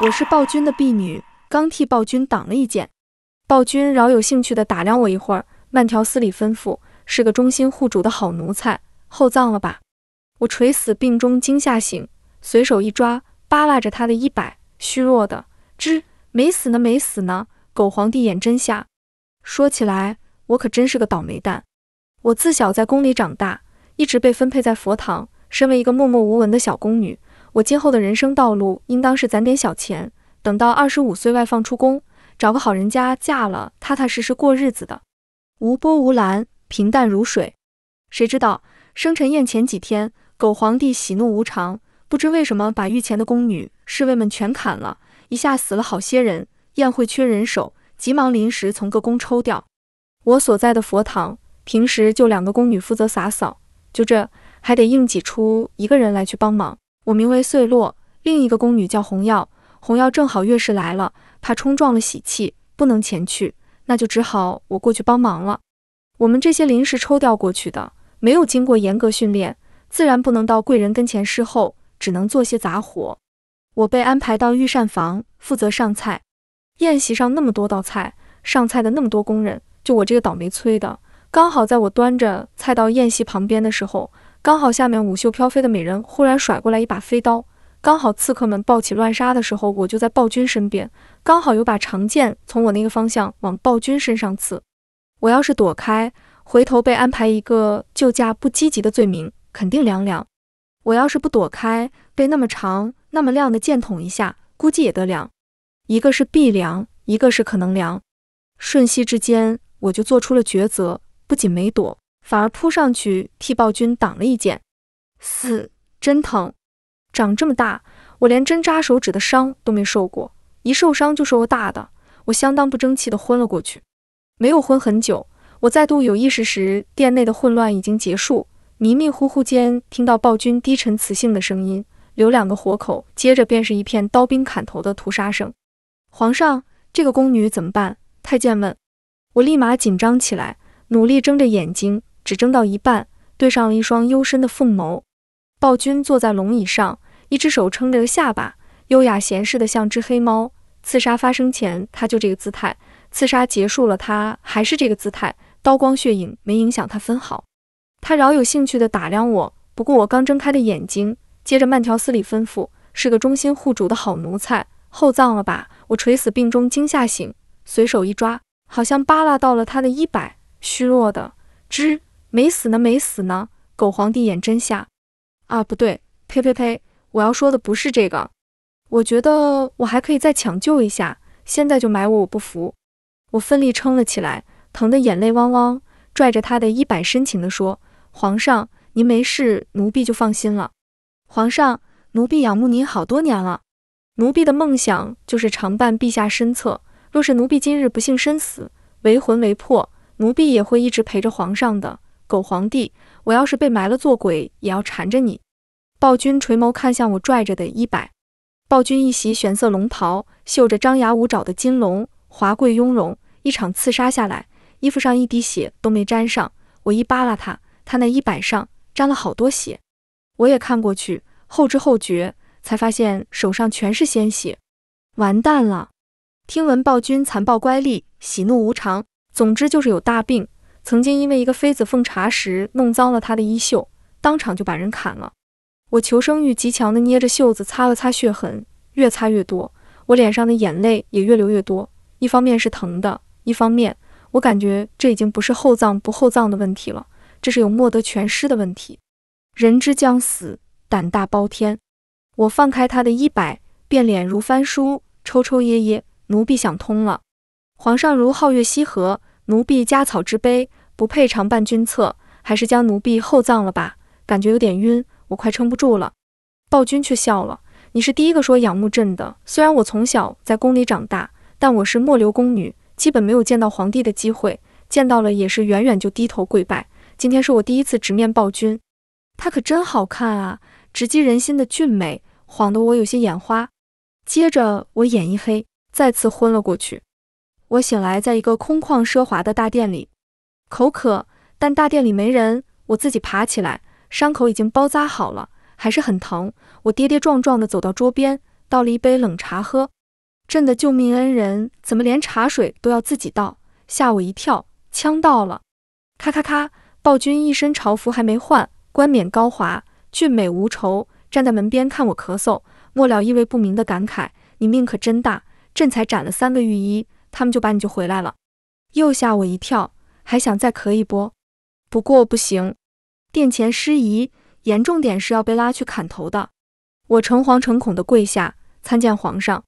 我是暴君的婢女，刚替暴君挡了一剑。暴君饶有兴趣地打量我一会儿，慢条斯理吩咐：“是个忠心护主的好奴才，厚葬了吧。”我垂死病中惊吓醒，随手一抓，扒拉着他的衣摆，虚弱的：“吱，没死呢，没死呢。”狗皇帝眼真瞎。说起来，我可真是个倒霉蛋。我自小在宫里长大，一直被分配在佛堂，身为一个默默无闻的小宫女。我今后的人生道路，应当是攒点小钱，等到二十五岁外放出宫，找个好人家嫁了，踏踏实实过日子的。无波无澜，平淡如水。谁知道生辰宴前几天，狗皇帝喜怒无常，不知为什么把御前的宫女侍卫们全砍了一下，死了好些人。宴会缺人手，急忙临时从各宫抽调。我所在的佛堂，平时就两个宫女负责洒扫，就这还得硬挤出一个人来去帮忙。我名为穗洛，另一个宫女叫红药。红药正好月事来了，怕冲撞了喜气，不能前去，那就只好我过去帮忙了。我们这些临时抽调过去的，没有经过严格训练，自然不能到贵人跟前侍候，只能做些杂活。我被安排到御膳房，负责上菜。宴席上那么多道菜，上菜的那么多工人，就我这个倒霉催的，刚好在我端着菜到宴席旁边的时候。刚好下面舞袖飘飞的美人忽然甩过来一把飞刀，刚好刺客们暴起乱杀的时候，我就在暴君身边。刚好有把长剑从我那个方向往暴君身上刺，我要是躲开，回头被安排一个救驾不积极的罪名，肯定凉凉；我要是不躲开，被那么长那么亮的剑捅一下，估计也得凉。一个是必凉，一个是可能凉。瞬息之间，我就做出了抉择，不仅没躲。反而扑上去替暴君挡了一剑，死真疼！长这么大，我连针扎手指的伤都没受过，一受伤就受个大的。我相当不争气的昏了过去。没有昏很久，我再度有意识时，殿内的混乱已经结束。迷迷糊糊间，听到暴君低沉磁性的声音：“留两个活口。”接着便是一片刀兵砍头的屠杀声。皇上，这个宫女怎么办？太监问。我立马紧张起来，努力睁着眼睛。只争到一半，对上了一双幽深的凤眸。暴君坐在龙椅上，一只手撑着下巴，优雅闲适的像只黑猫。刺杀发生前，他就这个姿态；刺杀结束了，他还是这个姿态。刀光血影没影响他分毫。他饶有兴趣地打量我，不过我刚睁开的眼睛，接着慢条斯理吩咐：“是个忠心护主的好奴才，厚葬了吧。”我垂死病中惊吓醒，随手一抓，好像扒拉到了他的衣摆，虚弱的吱。没死呢，没死呢！狗皇帝眼真瞎啊！不对，呸呸呸！我要说的不是这个。我觉得我还可以再抢救一下，现在就埋我，我不服！我奋力撑了起来，疼得眼泪汪汪，拽着他的衣摆，深情地说：“皇上，您没事，奴婢就放心了。皇上，奴婢仰慕您好多年了，奴婢的梦想就是常伴陛下身侧。若是奴婢今日不幸身死，为魂为魄，奴婢也会一直陪着皇上的。”狗皇帝，我要是被埋了做鬼也要缠着你。暴君垂眸看向我拽着的衣摆，暴君一袭玄色龙袍，绣着张牙舞爪的金龙，华贵雍容。一场刺杀下来，衣服上一滴血都没沾上。我一扒拉他，他那衣摆上沾了好多血。我也看过去，后知后觉才发现手上全是鲜血，完蛋了。听闻暴君残暴乖戾，喜怒无常，总之就是有大病。曾经因为一个妃子奉茶时弄脏了他的衣袖，当场就把人砍了。我求生欲极强的捏着袖子擦了擦血痕，越擦越多，我脸上的眼泪也越流越多。一方面是疼的，一方面我感觉这已经不是厚葬不厚葬的问题了，这是有莫得全尸的问题。人之将死，胆大包天。我放开他的衣摆，变脸如翻书，抽抽噎噎。奴婢想通了，皇上如皓月西河，奴婢家草之悲。不配常伴君侧，还是将奴婢厚葬了吧。感觉有点晕，我快撑不住了。暴君却笑了。你是第一个说仰慕朕的。虽然我从小在宫里长大，但我是末流宫女，基本没有见到皇帝的机会。见到了也是远远就低头跪拜。今天是我第一次直面暴君，他可真好看啊，直击人心的俊美，晃得我有些眼花。接着我眼一黑，再次昏了过去。我醒来在一个空旷奢华的大殿里。口渴，但大殿里没人，我自己爬起来。伤口已经包扎好了，还是很疼。我跌跌撞撞地走到桌边，倒了一杯冷茶喝。朕的救命恩人怎么连茶水都要自己倒？吓我一跳，呛到了。咔咔咔！暴君一身朝服还没换，冠冕高华，俊美无愁，站在门边看我咳嗽，末了意味不明的感慨：“你命可真大，朕才斩了三个御医，他们就把你救回来了。”又吓我一跳。还想再咳一波，不过不行，殿前失仪，严重点是要被拉去砍头的。我诚惶诚恐的跪下参见皇上，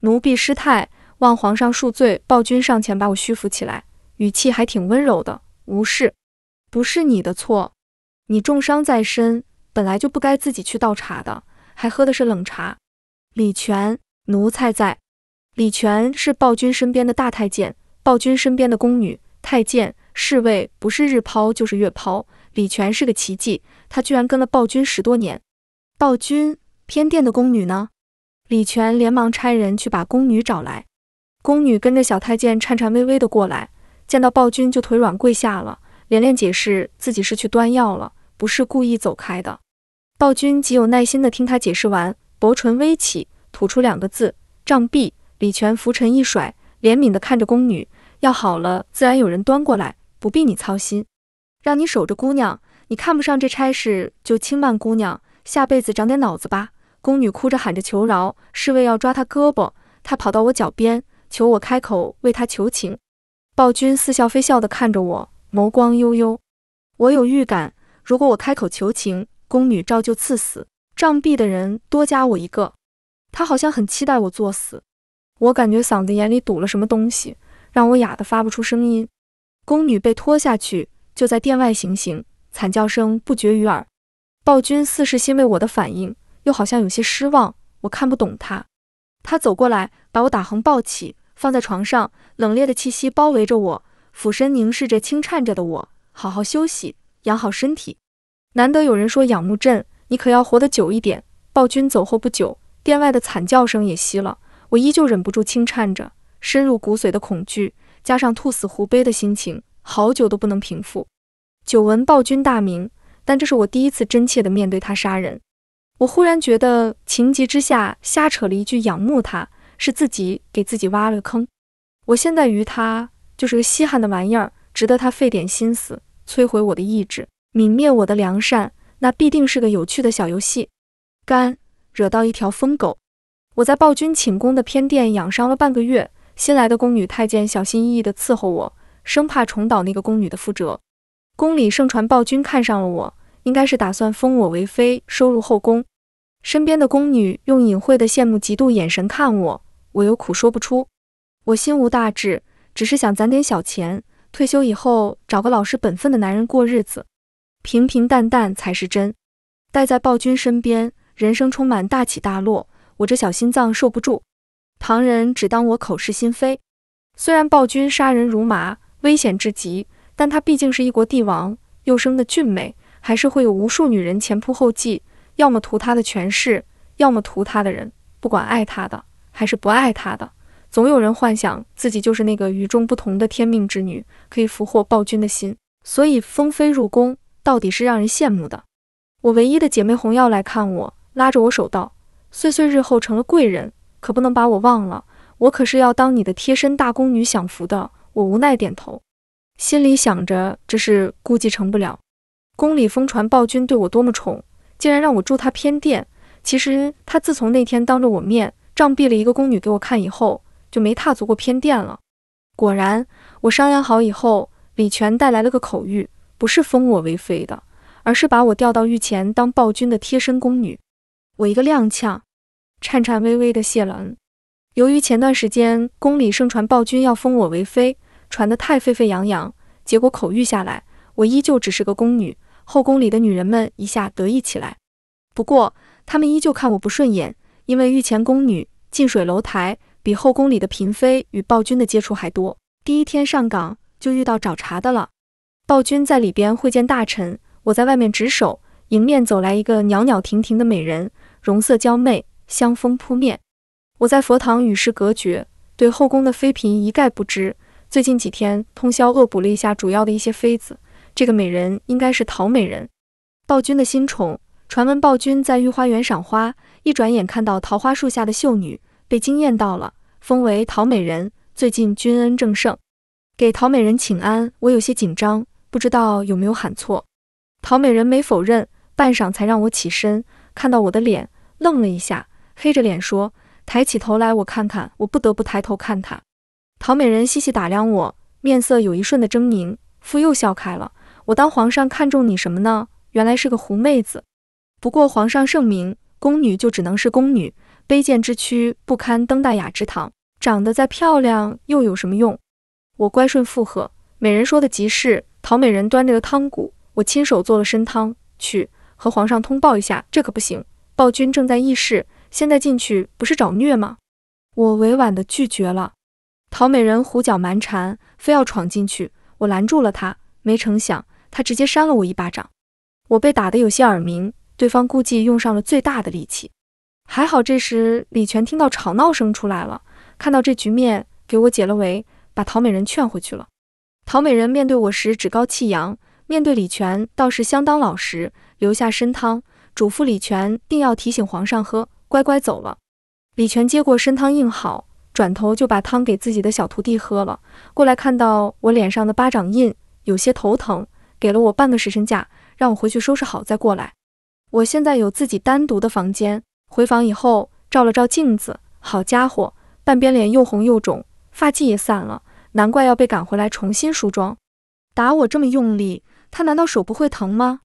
奴婢失态，望皇上恕罪。暴君上前把我虚扶起来，语气还挺温柔的。无事，不是你的错，你重伤在身，本来就不该自己去倒茶的，还喝的是冷茶。李全，奴才在。李全是暴君身边的大太监，暴君身边的宫女。太监侍卫不是日抛就是月抛，李全是个奇迹，他居然跟了暴君十多年。暴君偏殿的宫女呢？李全连忙差人去把宫女找来。宫女跟着小太监颤颤巍巍的过来，见到暴君就腿软跪下了，连连解释自己是去端药了，不是故意走开的。暴君极有耐心的听他解释完，薄唇微起，吐出两个字：“杖毙。”李全拂尘一甩，怜悯的看着宫女。要好了，自然有人端过来，不必你操心。让你守着姑娘，你看不上这差事，就轻慢姑娘。下辈子长点脑子吧。宫女哭着喊着求饶，侍卫要抓她胳膊，她跑到我脚边，求我开口为她求情。暴君似笑非笑地看着我，眸光悠悠。我有预感，如果我开口求情，宫女照旧赐死，杖毙的人多加我一个。他好像很期待我作死。我感觉嗓子眼里堵了什么东西。让我哑得发不出声音，宫女被拖下去，就在殿外行刑，惨叫声不绝于耳。暴君似是欣慰我的反应，又好像有些失望。我看不懂他。他走过来，把我打横抱起，放在床上，冷冽的气息包围着我，俯身凝视着，轻颤着的我。好好休息，养好身体。难得有人说仰慕朕，你可要活得久一点。暴君走后不久，殿外的惨叫声也息了，我依旧忍不住轻颤着。深入骨髓的恐惧，加上兔死狐悲的心情，好久都不能平复。久闻暴君大名，但这是我第一次真切的面对他杀人。我忽然觉得，情急之下瞎扯了一句，仰慕他是自己给自己挖了个坑。我现在于他就是个稀罕的玩意儿，值得他费点心思摧毁我的意志，泯灭我的良善。那必定是个有趣的小游戏。干，惹到一条疯狗。我在暴君寝宫的偏殿养伤了半个月。新来的宫女太监小心翼翼地伺候我，生怕重蹈那个宫女的覆辙。宫里盛传暴君看上了我，应该是打算封我为妃，收入后宫。身边的宫女用隐晦的羡慕、嫉妒眼神看我，我有苦说不出。我心无大志，只是想攒点小钱，退休以后找个老实本分的男人过日子，平平淡淡才是真。待在暴君身边，人生充满大起大落，我这小心脏受不住。唐人只当我口是心非。虽然暴君杀人如麻，危险至极，但他毕竟是一国帝王，又生的俊美，还是会有无数女人前仆后继，要么图他的权势，要么图他的人。不管爱他的还是不爱他的，总有人幻想自己就是那个与众不同的天命之女，可以俘获暴君的心。所以，封妃入宫，到底是让人羡慕的。我唯一的姐妹红药来看我，拉着我手道：“岁岁日后成了贵人。”可不能把我忘了，我可是要当你的贴身大宫女享福的。我无奈点头，心里想着这事估计成不了。宫里疯传暴君对我多么宠，竟然让我住他偏殿。其实他自从那天当着我面杖毙了一个宫女给我看以后，就没踏足过偏殿了。果然，我商量好以后，李全带来了个口谕，不是封我为妃的，而是把我调到御前当暴君的贴身宫女。我一个踉跄。颤颤巍巍地谢了恩。由于前段时间宫里盛传暴君要封我为妃，传得太沸沸扬扬，结果口谕下来，我依旧只是个宫女。后宫里的女人们一下得意起来，不过她们依旧看我不顺眼，因为御前宫女近水楼台，比后宫里的嫔妃与暴君的接触还多。第一天上岗就遇到找茬的了。暴君在里边会见大臣，我在外面值守，迎面走来一个袅袅婷婷的美人，容色娇媚。香风扑面，我在佛堂与世隔绝，对后宫的妃嫔一概不知。最近几天通宵恶补了一下主要的一些妃子。这个美人应该是陶美人，暴君的新宠。传闻暴君在御花园赏花，一转眼看到桃花树下的秀女，被惊艳到了，封为陶美人。最近君恩正盛，给陶美人请安，我有些紧张，不知道有没有喊错。陶美人没否认，半晌才让我起身，看到我的脸，愣了一下。黑着脸说：“抬起头来，我看看。”我不得不抬头看他。陶美人细细打量我，面色有一瞬的狰狞，复又笑开了。我当皇上看中你什么呢？原来是个狐妹子。不过皇上圣明，宫女就只能是宫女，卑贱之躯不堪登大雅之堂。长得再漂亮又有什么用？我乖顺附和。美人说的极是。陶美人端着个汤盅，我亲手做了参汤，去和皇上通报一下。这可不行，暴君正在议事。现在进去不是找虐吗？我委婉地拒绝了。陶美人胡搅蛮缠，非要闯进去，我拦住了她，没成想她直接扇了我一巴掌，我被打得有些耳鸣，对方估计用上了最大的力气。还好这时李全听到吵闹声出来了，看到这局面给我解了围，把陶美人劝回去了。陶美人面对我时趾高气扬，面对李全倒是相当老实，留下参汤，嘱咐李全定要提醒皇上喝。乖乖走了。李全接过参汤应好，转头就把汤给自己的小徒弟喝了。过来看到我脸上的巴掌印，有些头疼，给了我半个时辰假，让我回去收拾好再过来。我现在有自己单独的房间，回房以后照了照镜子，好家伙，半边脸又红又肿，发髻也散了，难怪要被赶回来重新梳妆。打我这么用力，他难道手不会疼吗？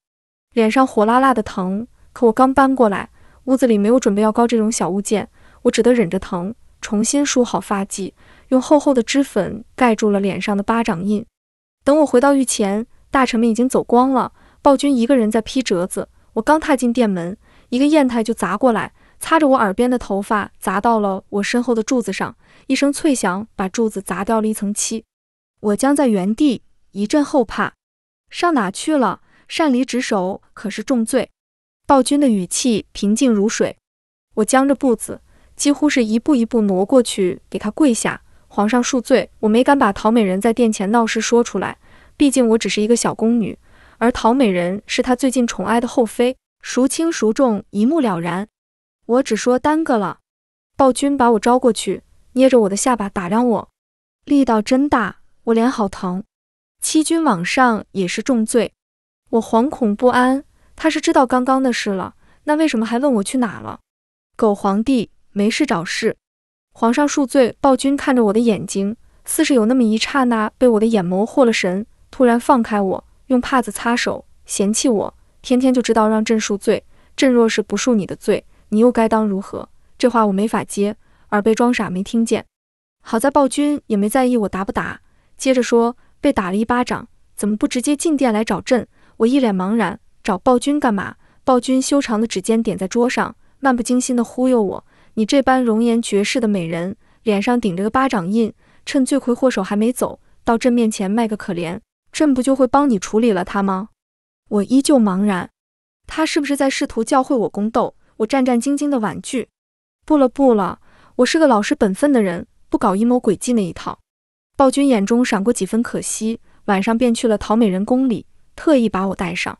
脸上火辣辣的疼，可我刚搬过来。屋子里没有准备药膏这种小物件，我只得忍着疼重新梳好发髻，用厚厚的脂粉盖住了脸上的巴掌印。等我回到御前，大臣们已经走光了，暴君一个人在批折子。我刚踏进殿门，一个砚台就砸过来，擦着我耳边的头发，砸到了我身后的柱子上，一声脆响，把柱子砸掉了一层漆。我僵在原地，一阵后怕，上哪去了？擅离职守可是重罪。暴君的语气平静如水，我僵着步子，几乎是一步一步挪过去，给他跪下。皇上恕罪，我没敢把陶美人在殿前闹事说出来，毕竟我只是一个小宫女，而陶美人是他最近宠爱的后妃，孰轻孰重一目了然。我只说耽搁了。暴君把我招过去，捏着我的下巴打量我，力道真大，我脸好疼。欺君罔上也是重罪，我惶恐不安。他是知道刚刚的事了，那为什么还问我去哪了？狗皇帝没事找事，皇上恕罪。暴君看着我的眼睛，似是有那么一刹那被我的眼眸惑了神，突然放开我，用帕子擦手，嫌弃我天天就知道让朕恕罪。朕若是不恕你的罪，你又该当如何？这话我没法接，耳背装傻没听见。好在暴君也没在意我答不答，接着说被打了一巴掌，怎么不直接进殿来找朕？我一脸茫然。找暴君干嘛？暴君修长的指尖点在桌上，漫不经心的忽悠我：“你这般容颜绝世的美人，脸上顶着个巴掌印，趁罪魁祸首还没走到朕面前，卖个可怜，朕不就会帮你处理了他吗？”我依旧茫然。他是不是在试图教会我宫斗？我战战兢兢的婉拒：“不了，不了，我是个老实本分的人，不搞阴谋诡计那一套。”暴君眼中闪过几分可惜，晚上便去了陶美人宫里，特意把我带上。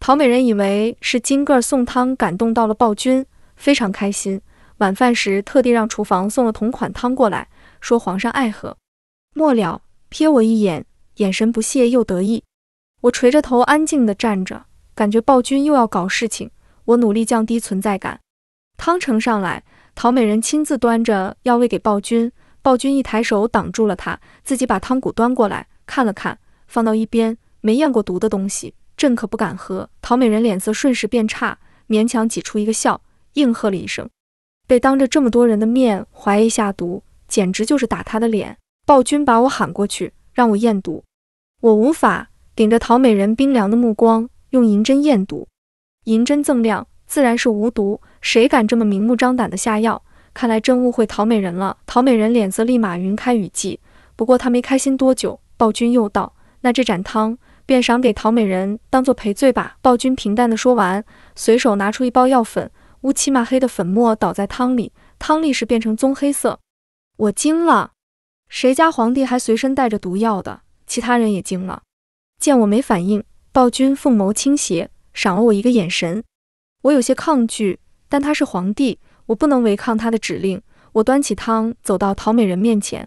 陶美人以为是金个送汤感动到了暴君，非常开心。晚饭时特地让厨房送了同款汤过来，说皇上爱喝。末了瞥我一眼，眼神不屑又得意。我垂着头安静地站着，感觉暴君又要搞事情。我努力降低存在感。汤盛上来，陶美人亲自端着要喂给暴君，暴君一抬手挡住了，他自己把汤骨端过来，看了看，放到一边，没验过毒的东西。朕可不敢喝。陶美人脸色瞬时变差，勉强挤出一个笑，应和了一声。被当着这么多人的面怀疑下毒，简直就是打他的脸。暴君把我喊过去，让我验毒。我无法顶着陶美人冰凉的目光，用银针验毒。银针锃亮，自然是无毒。谁敢这么明目张胆的下药？看来朕误会陶美人了。陶美人脸色立马云开雨霁。不过她没开心多久，暴君又道，那这盏汤。便赏给陶美人当做赔罪吧。暴君平淡的说完，随手拿出一包药粉，乌漆嘛黑的粉末倒在汤里，汤立时变成棕黑色。我惊了，谁家皇帝还随身带着毒药的？其他人也惊了。见我没反应，暴君凤眸倾斜，赏了我一个眼神。我有些抗拒，但他是皇帝，我不能违抗他的指令。我端起汤，走到陶美人面前。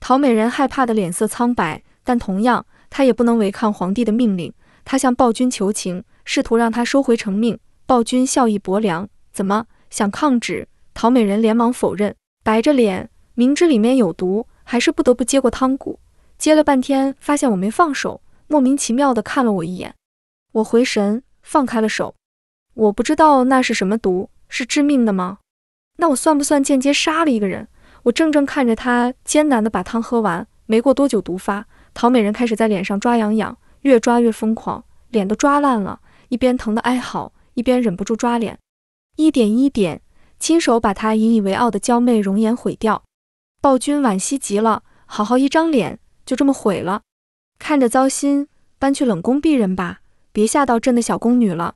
陶美人害怕的脸色苍白，但同样。他也不能违抗皇帝的命令，他向暴君求情，试图让他收回成命。暴君笑意薄凉，怎么想抗旨？陶美人连忙否认，白着脸，明知里面有毒，还是不得不接过汤蛊。接了半天，发现我没放手，莫名其妙地看了我一眼。我回神，放开了手。我不知道那是什么毒，是致命的吗？那我算不算间接杀了一个人？我怔怔看着他，艰难地把汤喝完。没过多久，毒发。陶美人开始在脸上抓痒痒，越抓越疯狂，脸都抓烂了，一边疼得哀嚎，一边忍不住抓脸，一点一点亲手把她引以为傲的娇媚容颜毁掉。暴君惋惜极了，好好一张脸就这么毁了，看着糟心，搬去冷宫避人吧，别吓到朕的小宫女了。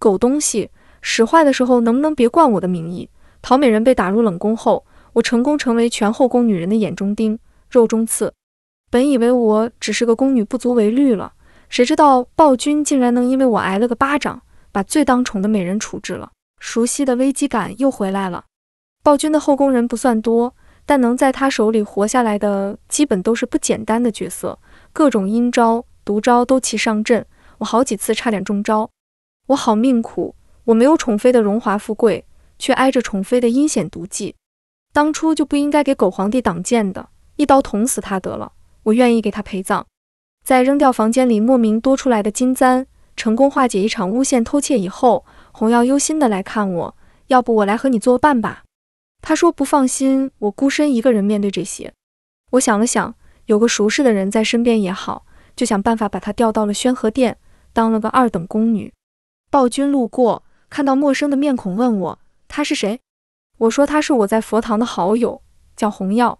狗东西，使坏的时候能不能别冠我的名义？陶美人被打入冷宫后，我成功成为全后宫女人的眼中钉、肉中刺。本以为我只是个宫女，不足为虑了，谁知道暴君竟然能因为我挨了个巴掌，把最当宠的美人处置了。熟悉的危机感又回来了。暴君的后宫人不算多，但能在他手里活下来的基本都是不简单的角色，各种阴招、毒招都齐上阵，我好几次差点中招。我好命苦，我没有宠妃的荣华富贵，却挨着宠妃的阴险毒计。当初就不应该给狗皇帝挡箭的，一刀捅死他得了。我愿意给他陪葬，在扔掉房间里莫名多出来的金簪，成功化解一场诬陷偷窃以后，红药忧心的来看我，要不我来和你作伴吧？他说不放心，我孤身一个人面对这些。我想了想，有个熟识的人在身边也好，就想办法把他调到了宣和殿，当了个二等宫女。暴君路过，看到陌生的面孔，问我他是谁？我说他是我在佛堂的好友，叫红药。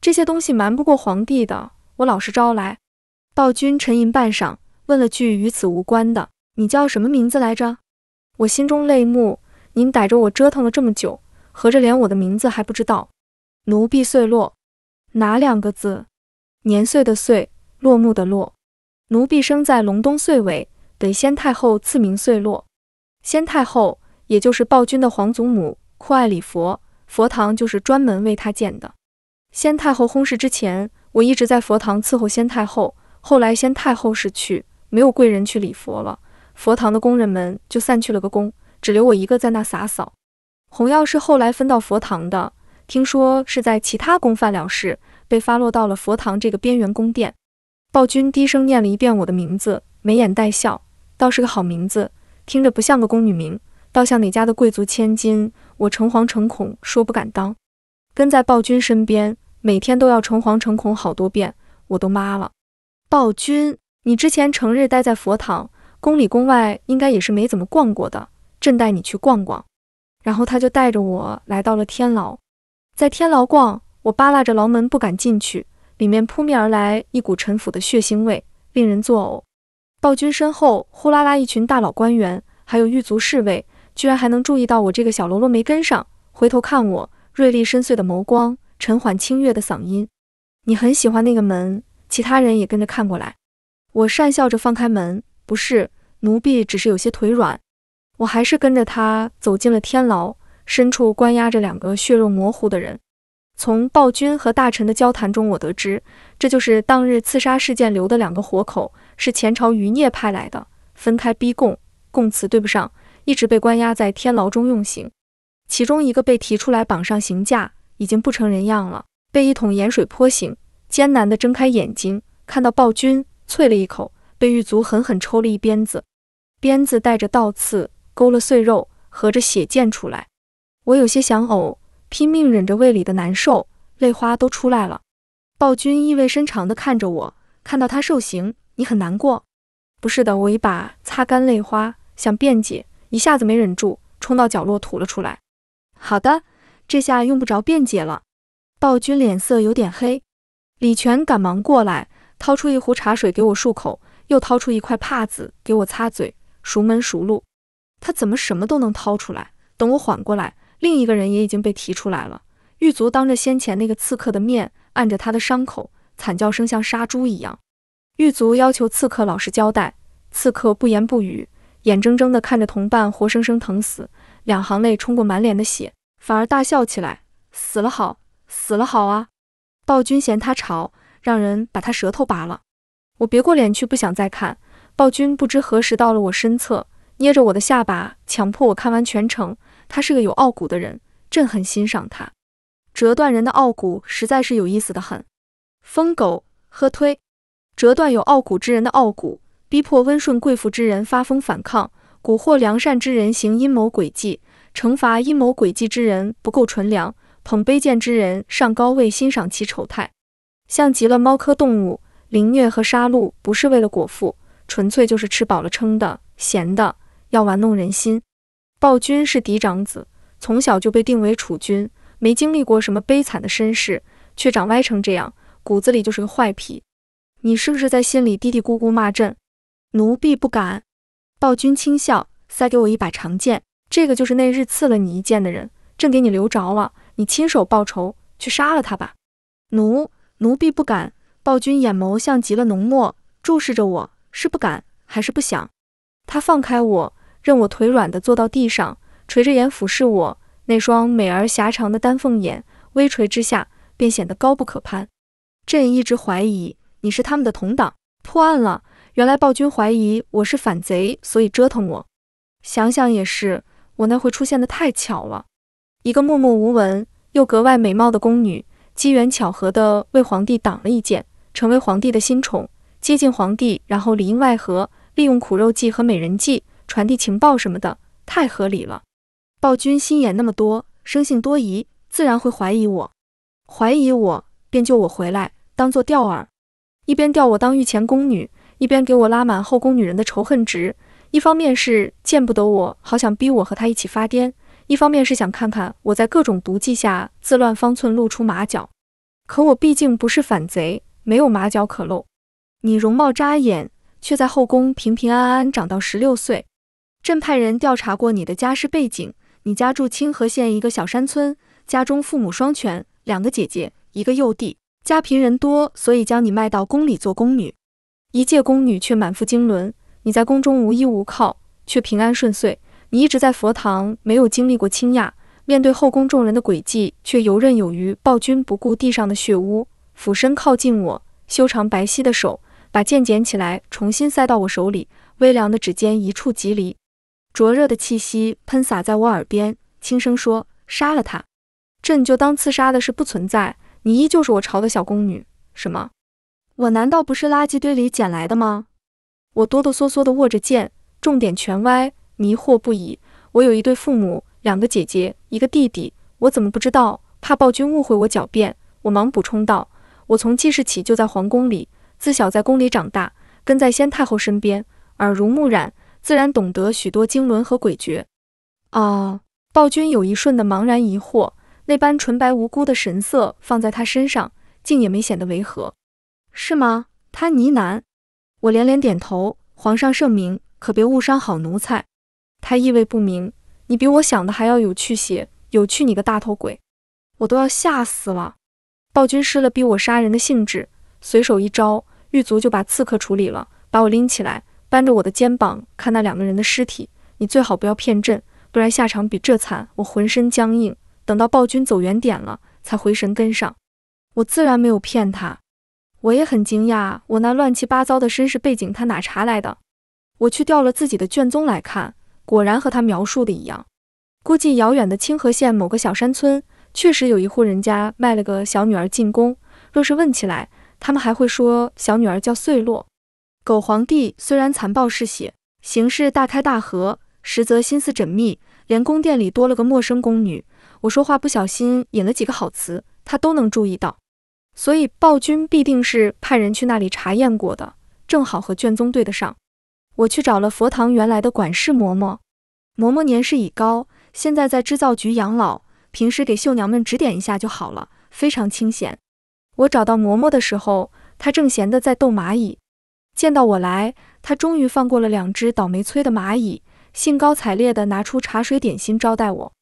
这些东西瞒不过皇帝的。我老实招来，暴君沉吟半晌，问了句与此无关的：“你叫什么名字来着？”我心中泪目。您逮着我折腾了这么久，合着连我的名字还不知道。奴婢碎落，哪两个字？年岁的岁，落幕的落。奴婢生在隆冬岁尾，得先太后赐名碎落。先太后也就是暴君的皇祖母，酷爱礼佛，佛堂就是专门为她建的。先太后薨逝之前。我一直在佛堂伺候先太后，后来先太后逝去，没有贵人去礼佛了，佛堂的工人们就散去了个宫，只留我一个在那洒扫。红药是后来分到佛堂的，听说是在其他宫犯了事，被发落到了佛堂这个边缘宫殿。暴君低声念了一遍我的名字，眉眼带笑，倒是个好名字，听着不像个宫女名，倒像哪家的贵族千金。我诚惶诚恐说不敢当，跟在暴君身边。每天都要诚惶诚恐好多遍，我都妈了！暴君，你之前成日待在佛堂，宫里宫外应该也是没怎么逛过的。朕带你去逛逛。然后他就带着我来到了天牢，在天牢逛，我扒拉着牢门不敢进去，里面扑面而来一股陈腐的血腥味，令人作呕。暴君身后呼啦啦一群大佬官员，还有狱卒侍卫，居然还能注意到我这个小喽啰没跟上，回头看我，锐利深邃的眸光。沉缓清越的嗓音，你很喜欢那个门？其他人也跟着看过来。我讪笑着放开门，不是奴婢，只是有些腿软。我还是跟着他走进了天牢深处，关押着两个血肉模糊的人。从暴君和大臣的交谈中，我得知，这就是当日刺杀事件留的两个活口，是前朝余孽派来的，分开逼供，供词对不上，一直被关押在天牢中用刑。其中一个被提出来绑上刑架。已经不成人样了，被一桶盐水泼醒，艰难地睁开眼睛，看到暴君啐了一口，被狱卒狠狠抽了一鞭子，鞭子带着倒刺，勾了碎肉和着血溅出来。我有些想呕，拼命忍着胃里的难受，泪花都出来了。暴君意味深长地看着我，看到他受刑，你很难过？不是的，我一把擦干泪花，想辩解，一下子没忍住，冲到角落吐了出来。好的。这下用不着辩解了。暴君脸色有点黑，李全赶忙过来，掏出一壶茶水给我漱口，又掏出一块帕子给我擦嘴，熟门熟路。他怎么什么都能掏出来？等我缓过来，另一个人也已经被提出来了。狱卒当着先前那个刺客的面，按着他的伤口，惨叫声像杀猪一样。狱卒要求刺客老实交代，刺客不言不语，眼睁睁地看着同伴活生生疼死，两行泪冲过满脸的血。反而大笑起来，死了好，死了好啊！暴君嫌他吵，让人把他舌头拔了。我别过脸去，不想再看。暴君不知何时到了我身侧，捏着我的下巴，强迫我看完全程。他是个有傲骨的人，朕很欣赏他。折断人的傲骨，实在是有意思的很。疯狗喝推，折断有傲骨之人的傲骨，逼迫温顺贵妇之人发疯反抗，蛊惑良善之人行阴谋诡计。惩罚阴谋诡计之人不够纯良，捧卑贱之人上高位，欣赏其丑态，像极了猫科动物。凌虐和杀戮不是为了果腹，纯粹就是吃饱了撑的，闲的要玩弄人心。暴君是嫡长子，从小就被定为储君，没经历过什么悲惨的身世，却长歪成这样，骨子里就是个坏皮。你是不是在心里嘀嘀咕咕骂朕？奴婢不敢。暴君轻笑，塞给我一把长剑。这个就是那日刺了你一剑的人，朕给你留着了，你亲手报仇，去杀了他吧。奴奴婢不敢。暴君眼眸像极了浓墨，注视着我是不敢还是不想。他放开我，任我腿软的坐到地上，垂着眼俯视我，那双美而狭长的丹凤眼，微垂之下便显得高不可攀。朕一直怀疑你是他们的同党，破案了，原来暴君怀疑我是反贼，所以折腾我。想想也是。我那会出现的太巧了，一个默默无闻又格外美貌的宫女，机缘巧合地为皇帝挡了一箭，成为皇帝的新宠，接近皇帝，然后里应外合，利用苦肉计和美人计传递情报什么的，太合理了。暴君心眼那么多，生性多疑，自然会怀疑我，怀疑我便救我回来，当做钓饵，一边钓我当御前宫女，一边给我拉满后宫女人的仇恨值。一方面是见不得我，好想逼我和他一起发癫；一方面是想看看我在各种毒计下自乱方寸，露出马脚。可我毕竟不是反贼，没有马脚可露。你容貌扎眼，却在后宫平平安安长到十六岁。朕派人调查过你的家世背景，你家住清河县一个小山村，家中父母双全，两个姐姐，一个幼弟，家贫人多，所以将你卖到宫里做宫女。一介宫女，却满腹经纶。你在宫中无依无靠，却平安顺遂。你一直在佛堂，没有经历过倾轧，面对后宫众人的诡计，却游刃有余。暴君不顾地上的血污，俯身靠近我，修长白皙的手把剑捡起来，重新塞到我手里，微凉的指尖一触即离，灼热的气息喷洒在我耳边，轻声说：“杀了他，朕就当刺杀的事不存在，你依旧是我朝的小宫女。”什么？我难道不是垃圾堆里捡来的吗？我哆哆嗦嗦地握着剑，重点全歪，迷惑不已。我有一对父母，两个姐姐，一个弟弟，我怎么不知道？怕暴君误会我狡辩，我忙补充道：“我从记事起就在皇宫里，自小在宫里长大，跟在先太后身边，耳濡目染，自然懂得许多经纶和诡谲。”啊！暴君有一瞬的茫然疑惑，那般纯白无辜的神色放在他身上，竟也没显得违和。是吗？他呢喃。我连连点头，皇上圣明，可别误伤好奴才。他意味不明，你比我想的还要有趣些，有趣！你个大头鬼，我都要吓死了。暴君失了逼我杀人的兴致，随手一招，狱卒就把刺客处理了，把我拎起来，扳着我的肩膀看那两个人的尸体。你最好不要骗朕，不然下场比这惨。我浑身僵硬，等到暴君走远点了，才回神跟上。我自然没有骗他。我也很惊讶，我那乱七八糟的身世背景，他哪查来的？我去调了自己的卷宗来看，果然和他描述的一样。估计遥远的清河县某个小山村，确实有一户人家卖了个小女儿进宫。若是问起来，他们还会说小女儿叫碎落。狗皇帝虽然残暴嗜血，行事大开大合，实则心思缜密，连宫殿里多了个陌生宫女，我说话不小心引了几个好词，他都能注意到。所以暴君必定是派人去那里查验过的，正好和卷宗对得上。我去找了佛堂原来的管事嬷嬷，嬷嬷年事已高，现在在织造局养老，平时给绣娘们指点一下就好了，非常清闲。我找到嬷嬷的时候，她正闲的在逗蚂蚁，见到我来，她终于放过了两只倒霉催的蚂蚁，兴高采烈的拿出茶水点心招待我。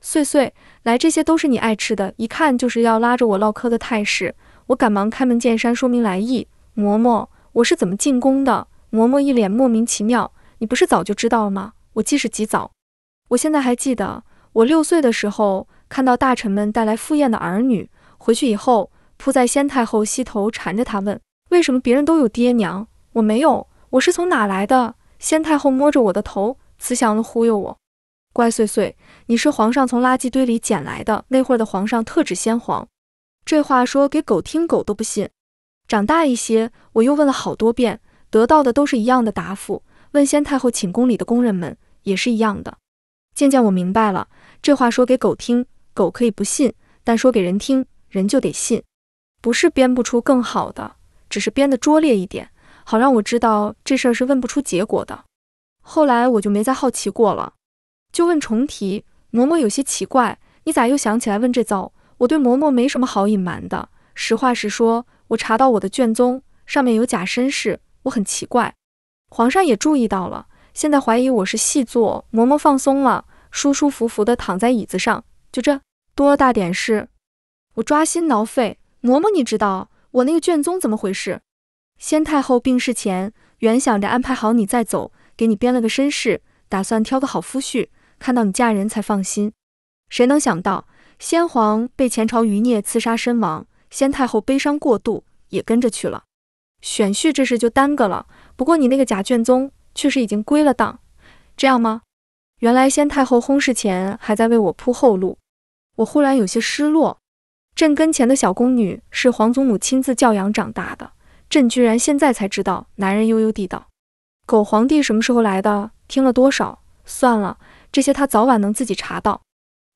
碎碎来，这些都是你爱吃的，一看就是要拉着我唠嗑的态势。我赶忙开门见山说明来意：嬷嬷，我是怎么进宫的？嬷嬷一脸莫名其妙。你不是早就知道了吗？我既是极早，我现在还记得，我六岁的时候看到大臣们带来赴宴的儿女，回去以后扑在先太后膝头缠着她问：为什么别人都有爹娘，我没有？我是从哪来的？先太后摸着我的头，慈祥地忽悠我。乖岁岁，你是皇上从垃圾堆里捡来的。那会儿的皇上特指先皇，这话说给狗听，狗都不信。长大一些，我又问了好多遍，得到的都是一样的答复。问先太后寝宫里的宫人们，也是一样的。渐渐我明白了，这话说给狗听，狗可以不信；但说给人听，人就得信。不是编不出更好的，只是编得拙劣一点，好让我知道这事儿是问不出结果的。后来我就没再好奇过了。就问重提，嬷嬷有些奇怪，你咋又想起来问这遭？我对嬷嬷没什么好隐瞒的，实话实说，我查到我的卷宗上面有假身世，我很奇怪，皇上也注意到了，现在怀疑我是细作。嬷嬷放松了，舒舒服服的躺在椅子上，就这多大点事，我抓心挠肺。嬷嬷，你知道我那个卷宗怎么回事？先太后病逝前，原想着安排好你再走，给你编了个身世，打算挑个好夫婿。看到你嫁人才放心，谁能想到先皇被前朝余孽刺杀身亡，先太后悲伤过度也跟着去了，选婿这事就耽搁了。不过你那个假卷宗确实已经归了档，这样吗？原来先太后薨逝前还在为我铺后路，我忽然有些失落。朕跟前的小宫女是皇祖母亲自教养长大的，朕居然现在才知道。男人悠悠地道：“狗皇帝什么时候来的？听了多少？算了。”这些他早晚能自己查到。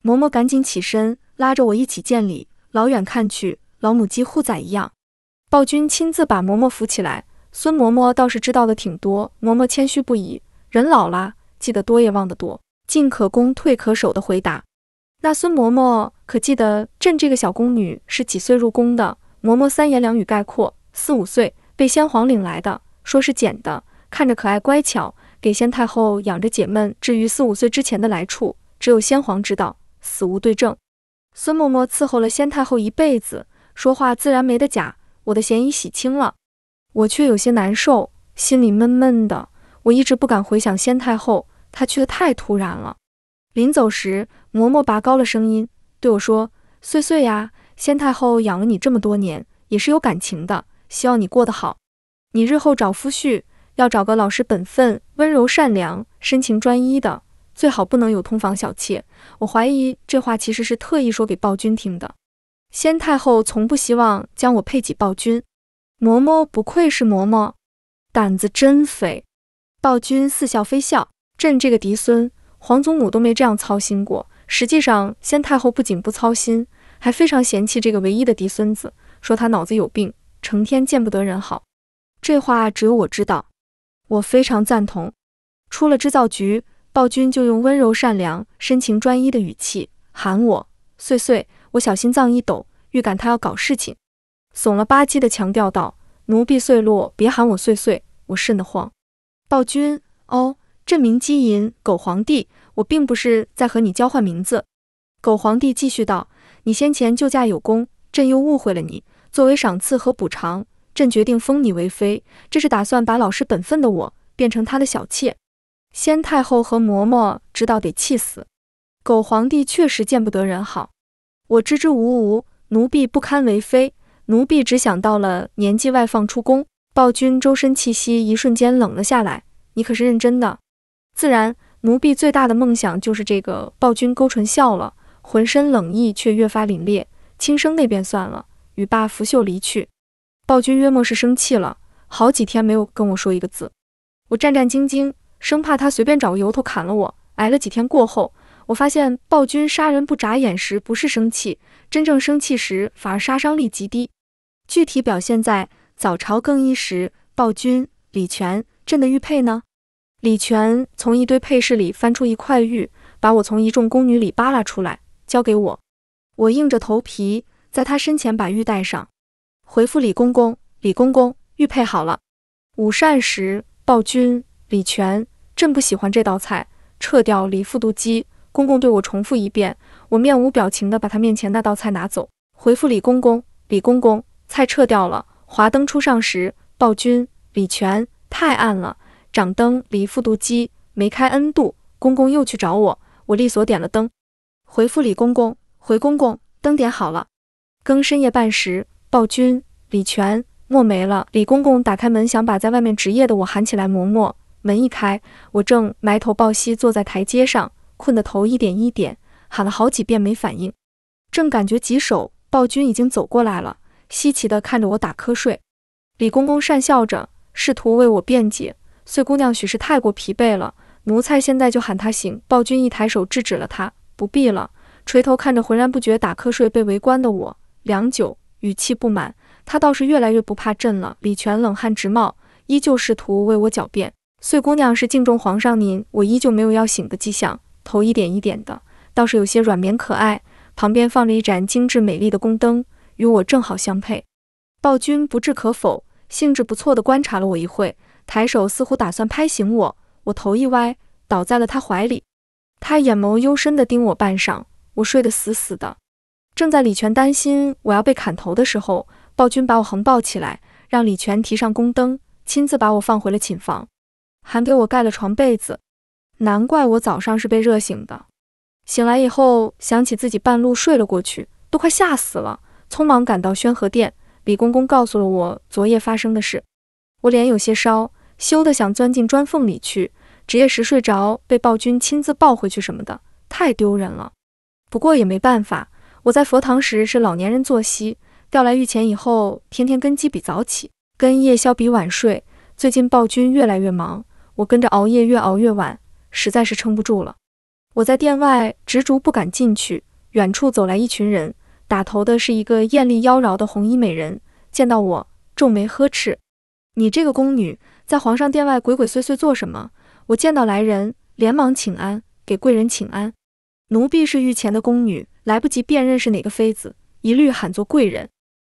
嬷嬷赶紧起身，拉着我一起见礼。老远看去，老母鸡护崽一样。暴君亲自把嬷嬷扶起来。孙嬷嬷倒是知道的挺多。嬷嬷谦虚不已，人老了，记得多也忘得多。进可攻，退可守的回答。那孙嬷嬷可记得朕这个小宫女是几岁入宫的？嬷嬷三言两语概括：四五岁，被先皇领来的，说是捡的，看着可爱乖巧。给先太后养着解闷。至于四五岁之前的来处，只有先皇知道，死无对证。孙嬷嬷伺候了先太后一辈子，说话自然没得假。我的嫌疑洗清了，我却有些难受，心里闷闷的。我一直不敢回想先太后，她去的太突然了。临走时，嬷嬷拔高了声音对我说：“岁岁呀，先太后养了你这么多年，也是有感情的，希望你过得好。你日后找夫婿。”要找个老实本分、温柔善良、深情专一的，最好不能有通房小妾。我怀疑这话其实是特意说给暴君听的。先太后从不希望将我配给暴君。嬷嬷不愧是嬷嬷，胆子真肥。暴君似笑非笑：“朕这个嫡孙，皇祖母都没这样操心过。实际上，先太后不仅不操心，还非常嫌弃这个唯一的嫡孙子，说他脑子有病，成天见不得人好。这话只有我知道。”我非常赞同。出了织造局，暴君就用温柔、善良、深情、专一的语气喊我“碎碎”，我小心脏一抖，预感他要搞事情，怂了吧唧的强调道：“奴婢碎落，别喊我碎碎，我瘆得慌。”暴君，哦，朕名姬银，狗皇帝，我并不是在和你交换名字。狗皇帝继续道：“你先前救驾有功，朕又误会了你，作为赏赐和补偿。”朕决定封你为妃，这是打算把老实本分的我变成他的小妾。先太后和嬷嬷知道得气死。狗皇帝确实见不得人好。我支支吾吾，奴婢不堪为妃，奴婢只想到了年纪外放出宫。暴君周身气息一瞬间冷了下来。你可是认真的？自然，奴婢最大的梦想就是这个。暴君勾唇笑了，浑身冷意却越发凛冽。轻声那便算了，与罢拂袖离去。暴君约莫是生气了，好几天没有跟我说一个字，我战战兢兢，生怕他随便找个由头砍了我。挨了几天过后，我发现暴君杀人不眨眼时不是生气，真正生气时反而杀伤力极低。具体表现在早朝更衣时，暴君李全，朕的玉佩呢？李全从一堆配饰里翻出一块玉，把我从一众宫女里扒拉出来，交给我。我硬着头皮在他身前把玉戴上。回复李公公，李公公，玉佩好了。午膳时，暴君李全，朕不喜欢这道菜，撤掉。李复读机，公公对我重复一遍。我面无表情地把他面前那道菜拿走。回复李公公，李公公，菜撤掉了。华灯初上时，暴君李全，太暗了。掌灯，李复读机没开 n 度，公公又去找我，我利索点了灯。回复李公公，回公公，灯点好了。更深夜半时。暴君李全墨没了。李公公打开门，想把在外面值夜的我喊起来嬷嬷，门一开，我正埋头抱膝坐在台阶上，困得头一点一点，喊了好几遍没反应。正感觉棘手，暴君已经走过来了，稀奇的看着我打瞌睡。李公公讪笑着，试图为我辩解。碎姑娘许是太过疲惫了，奴才现在就喊她醒。暴君一抬手制止了他，不必了。垂头看着浑然不觉打瞌睡被围观的我，良久。语气不满，他倒是越来越不怕朕了。李全冷汗直冒，依旧试图为我狡辩。岁姑娘是敬重皇上您，我依旧没有要醒的迹象。头一点一点的，倒是有些软绵可爱。旁边放着一盏精致美丽的宫灯，与我正好相配。暴君不置可否，兴致不错的观察了我一会，抬手似乎打算拍醒我。我头一歪，倒在了他怀里。他眼眸幽深的盯我半晌，我睡得死死的。正在李全担心我要被砍头的时候，暴君把我横抱起来，让李全提上宫灯，亲自把我放回了寝房，还给我盖了床被子。难怪我早上是被热醒的。醒来以后，想起自己半路睡了过去，都快吓死了。匆忙赶到宣和殿，李公公告诉了我昨夜发生的事。我脸有些烧，羞得想钻进砖缝里去。值夜时睡着，被暴君亲自抱回去什么的，太丢人了。不过也没办法。我在佛堂时是老年人作息，调来御前以后，天天跟鸡比早起，跟夜宵比晚睡。最近暴君越来越忙，我跟着熬夜，越熬越晚，实在是撑不住了。我在殿外执着不敢进去，远处走来一群人，打头的是一个艳丽妖娆的红衣美人，见到我皱眉呵斥：“你这个宫女，在皇上殿外鬼鬼祟祟做什么？”我见到来人，连忙请安，给贵人请安，奴婢是御前的宫女。来不及辨认是哪个妃子，一律喊作贵人。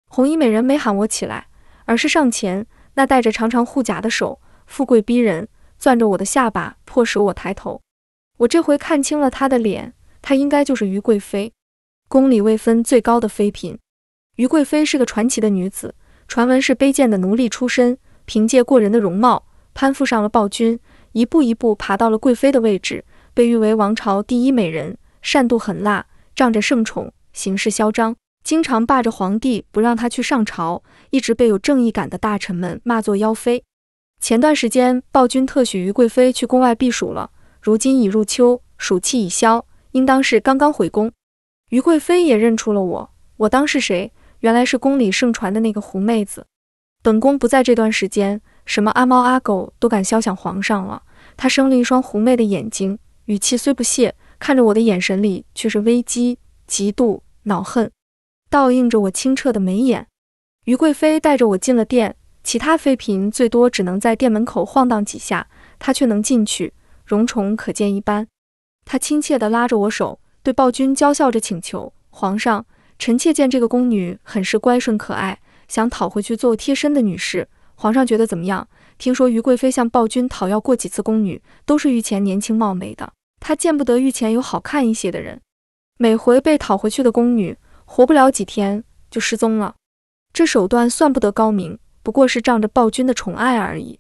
红衣美人没喊我起来，而是上前，那戴着长长护甲的手，富贵逼人，攥着我的下巴，迫使我抬头。我这回看清了她的脸，她应该就是余贵妃，宫里位分最高的妃嫔。余贵妃是个传奇的女子，传闻是卑贱的奴隶出身，凭借过人的容貌攀附上了暴君，一步一步爬到了贵妃的位置，被誉为王朝第一美人，善妒狠辣。仗着圣宠，行事嚣张，经常霸着皇帝不让他去上朝，一直被有正义感的大臣们骂作妖妃。前段时间暴君特许于贵妃去宫外避暑了，如今已入秋，暑气已消，应当是刚刚回宫。于贵妃也认出了我，我当是谁？原来是宫里盛传的那个狐妹子。本宫不在这段时间，什么阿猫阿狗都敢肖想皇上了。她生了一双狐媚的眼睛，语气虽不屑。看着我的眼神里却是危机、嫉妒、恼恨，倒映着我清澈的眉眼。余贵妃带着我进了殿，其他妃嫔最多只能在殿门口晃荡几下，她却能进去，荣宠可见一斑。她亲切地拉着我手，对暴君娇笑着请求：“皇上，臣妾见这个宫女很是乖顺可爱，想讨回去做贴身的女侍。皇上觉得怎么样？听说余贵妃向暴君讨要过几次宫女，都是御前年轻貌美的。”他见不得御前有好看一些的人，每回被讨回去的宫女，活不了几天就失踪了。这手段算不得高明，不过是仗着暴君的宠爱而已。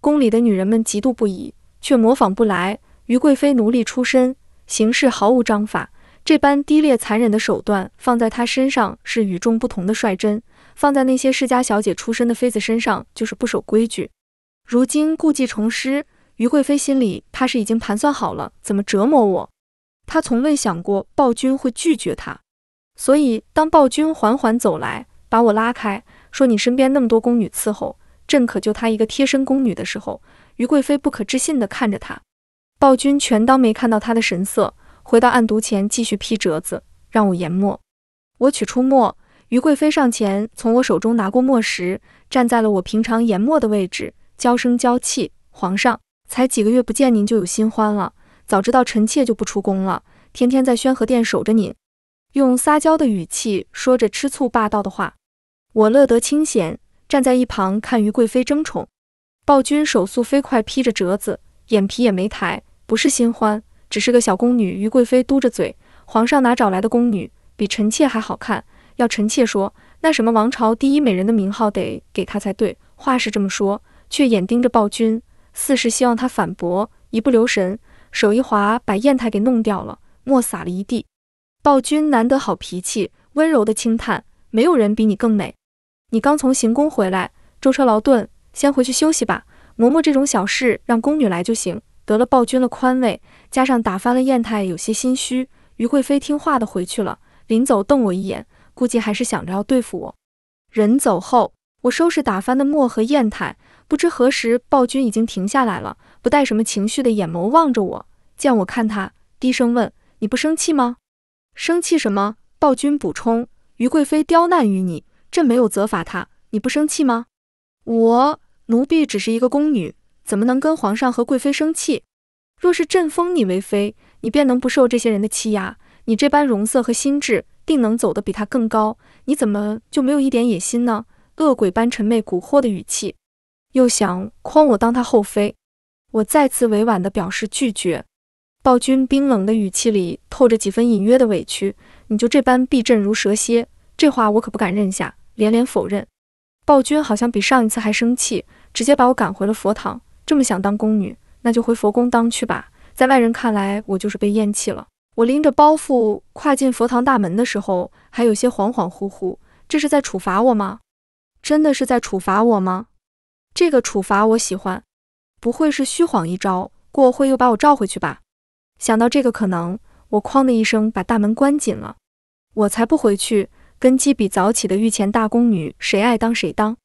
宫里的女人们嫉妒不已，却模仿不来。余贵妃奴隶出身，行事毫无章法，这般低劣残忍的手段放在她身上是与众不同的率真，放在那些世家小姐出身的妃子身上就是不守规矩。如今故技重施。于贵妃心里怕是已经盘算好了怎么折磨我，她从未想过暴君会拒绝她，所以当暴君缓缓走来，把我拉开，说：“你身边那么多宫女伺候，朕可就她一个贴身宫女的时候，于贵妃不可置信地看着他。暴君全当没看到他的神色，回到案牍前继续批折子，让我研墨。我取出墨，于贵妃上前从我手中拿过墨时，站在了我平常研墨的位置，娇声娇气：“皇上。”才几个月不见，您就有新欢了。早知道臣妾就不出宫了，天天在宣和殿守着您。用撒娇的语气说着吃醋霸道的话，我乐得清闲，站在一旁看于贵妃争宠。暴君手速飞快批着折子，眼皮也没抬。不是新欢，只是个小宫女。于贵妃嘟着嘴，皇上哪找来的宫女，比臣妾还好看。要臣妾说，那什么王朝第一美人的名号得给她才对。话是这么说，却眼盯着暴君。四是希望他反驳，一不留神手一滑，把砚台给弄掉了，墨洒了一地。暴君难得好脾气，温柔的轻叹：“没有人比你更美。”你刚从行宫回来，舟车劳顿，先回去休息吧。嬷嬷这种小事让宫女来就行。得了暴君的宽慰，加上打翻了砚台，有些心虚。于贵妃听话的回去了，临走瞪我一眼，估计还是想着要对付我。人走后，我收拾打翻的墨和砚台。不知何时，暴君已经停下来了，不带什么情绪的眼眸望着我，见我看他，低声问：“你不生气吗？”“生气什么？”暴君补充，“余贵妃刁难于你，朕没有责罚她，你不生气吗？”“我奴婢只是一个宫女，怎么能跟皇上和贵妃生气？若是朕封你为妃，你便能不受这些人的欺压。你这般容色和心智，定能走得比他更高。你怎么就没有一点野心呢？”恶鬼般谄媚蛊惑的语气。又想诓我当他后妃，我再次委婉地表示拒绝。暴君冰冷的语气里透着几分隐约的委屈。你就这般避震如蛇蝎，这话我可不敢认下，连连否认。暴君好像比上一次还生气，直接把我赶回了佛堂。这么想当宫女，那就回佛宫当去吧。在外人看来，我就是被厌弃了。我拎着包袱跨进佛堂大门的时候，还有些恍恍惚惚。这是在处罚我吗？真的是在处罚我吗？这个处罚我喜欢，不会是虚晃一招，过会又把我召回去吧？想到这个可能，我哐的一声把大门关紧了。我才不回去，跟鸡比早起的御前大宫女，谁爱当谁当。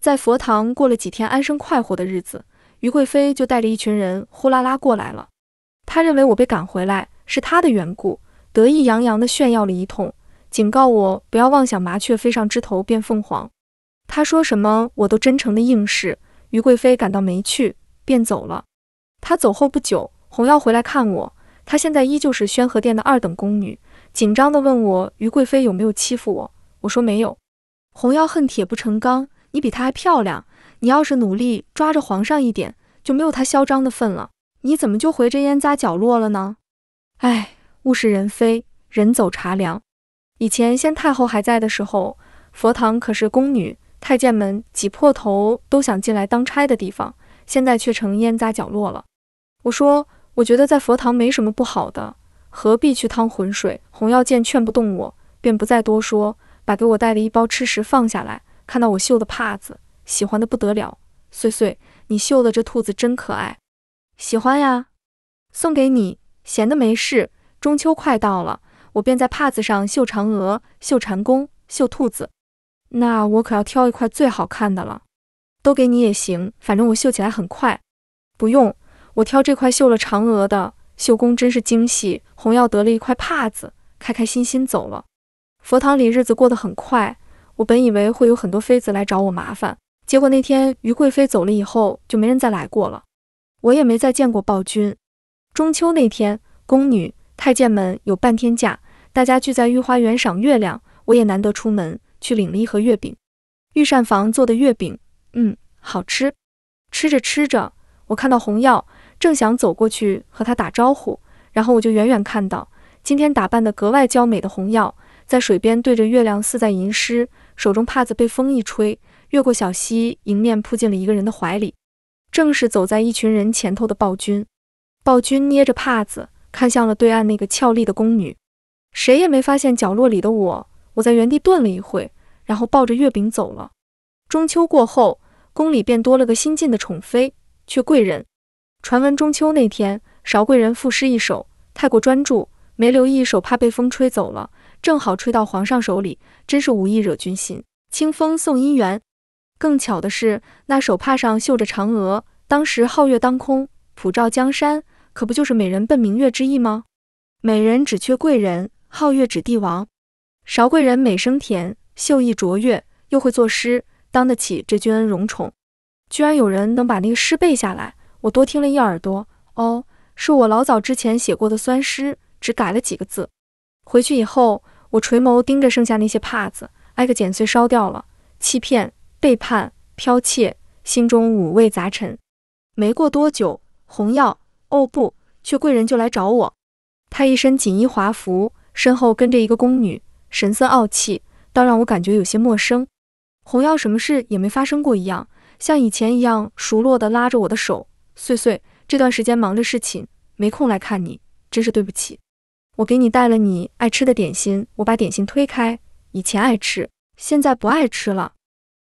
在佛堂过了几天安生快活的日子，余贵妃就带着一群人呼啦啦过来了。她认为我被赶回来是她的缘故，得意洋洋地炫耀了一通，警告我不要妄想麻雀飞上枝头变凤凰。他说什么我都真诚的应是。于贵妃感到没趣，便走了。他走后不久，红药回来看我。她现在依旧是宣和殿的二等宫女，紧张的问我于贵妃有没有欺负我。我说没有。红药恨铁不成钢，你比她还漂亮，你要是努力抓着皇上一点，就没有她嚣张的份了。你怎么就回这烟杂角落了呢？哎，物是人非，人走茶凉。以前先太后还在的时候，佛堂可是宫女。太监们挤破头都想进来当差的地方，现在却成烟杂角落了。我说，我觉得在佛堂没什么不好的，何必去趟浑水？红药见劝不动我，便不再多说，把给我带的一包吃食放下来看到我绣的帕子，喜欢的不得了。岁岁，你绣的这兔子真可爱，喜欢呀，送给你。闲的没事，中秋快到了，我便在帕子上绣嫦娥、绣蟾宫、绣兔子。那我可要挑一块最好看的了，都给你也行，反正我绣起来很快。不用，我挑这块绣了嫦娥的，绣工真是精细。红药得了一块帕子，开开心心走了。佛堂里日子过得很快，我本以为会有很多妃子来找我麻烦，结果那天余贵妃走了以后，就没人再来过了，我也没再见过暴君。中秋那天，宫女、太监们有半天假，大家聚在御花园赏月亮，我也难得出门。去领了一盒月饼，御膳房做的月饼，嗯，好吃。吃着吃着，我看到红药，正想走过去和他打招呼，然后我就远远看到今天打扮得格外娇美的红药，在水边对着月亮似在吟诗，手中帕子被风一吹，越过小溪，迎面扑进了一个人的怀里，正是走在一群人前头的暴君。暴君捏着帕子，看向了对岸那个俏丽的宫女，谁也没发现角落里的我。我在原地顿了一会，然后抱着月饼走了。中秋过后，宫里便多了个新晋的宠妃，阙贵人。传闻中秋那天，韶贵人赋诗一首，太过专注，没留意手帕被风吹走了，正好吹到皇上手里，真是无意惹君心，清风送姻缘。更巧的是，那手帕上绣着嫦娥，当时皓月当空，普照江山，可不就是美人奔明月之意吗？美人只缺贵人，皓月指帝王。韶贵人美声甜，秀艺卓越，又会作诗，当得起这君恩荣宠。居然有人能把那个诗背下来，我多听了一耳朵。哦，是我老早之前写过的酸诗，只改了几个字。回去以后，我垂眸盯着剩下那些帕子，挨个剪碎烧掉了。欺骗、背叛、剽窃，心中五味杂陈。没过多久，红药，哦不，却贵人就来找我。她一身锦衣华服，身后跟着一个宫女。神色傲气，倒让我感觉有些陌生。红药什么事也没发生过一样，像以前一样熟络地拉着我的手。碎碎这段时间忙着侍寝，没空来看你，真是对不起。我给你带了你爱吃的点心。我把点心推开，以前爱吃，现在不爱吃了。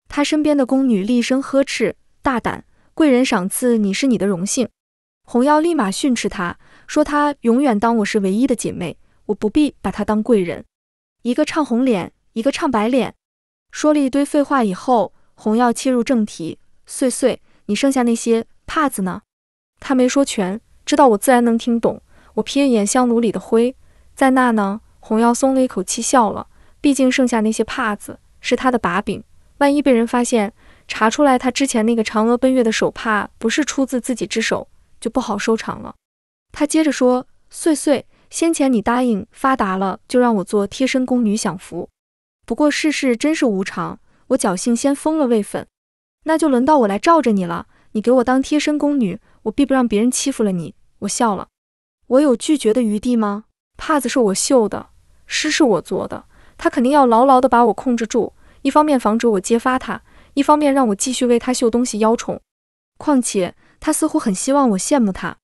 她身边的宫女厉声呵斥：“大胆！贵人赏赐你是你的荣幸。”红药立马训斥她，说：“她永远当我是唯一的姐妹，我不必把她当贵人。”一个唱红脸，一个唱白脸，说了一堆废话以后，红药切入正题：“碎碎，你剩下那些帕子呢？”他没说全，知道我自然能听懂。我瞥一眼香炉里的灰，在那呢。红药松了一口气，笑了。毕竟剩下那些帕子是他的把柄，万一被人发现查出来他之前那个嫦娥奔月的手帕不是出自自己之手，就不好收场了。他接着说：“碎碎。”先前你答应发达了就让我做贴身宫女享福，不过世事真是无常，我侥幸先封了位分，那就轮到我来罩着你了。你给我当贴身宫女，我必不让别人欺负了你。我笑了，我有拒绝的余地吗？帕子是我绣的，诗是我做的，他肯定要牢牢的把我控制住，一方面防止我揭发他，一方面让我继续为他绣东西邀宠。况且他似乎很希望我羡慕他，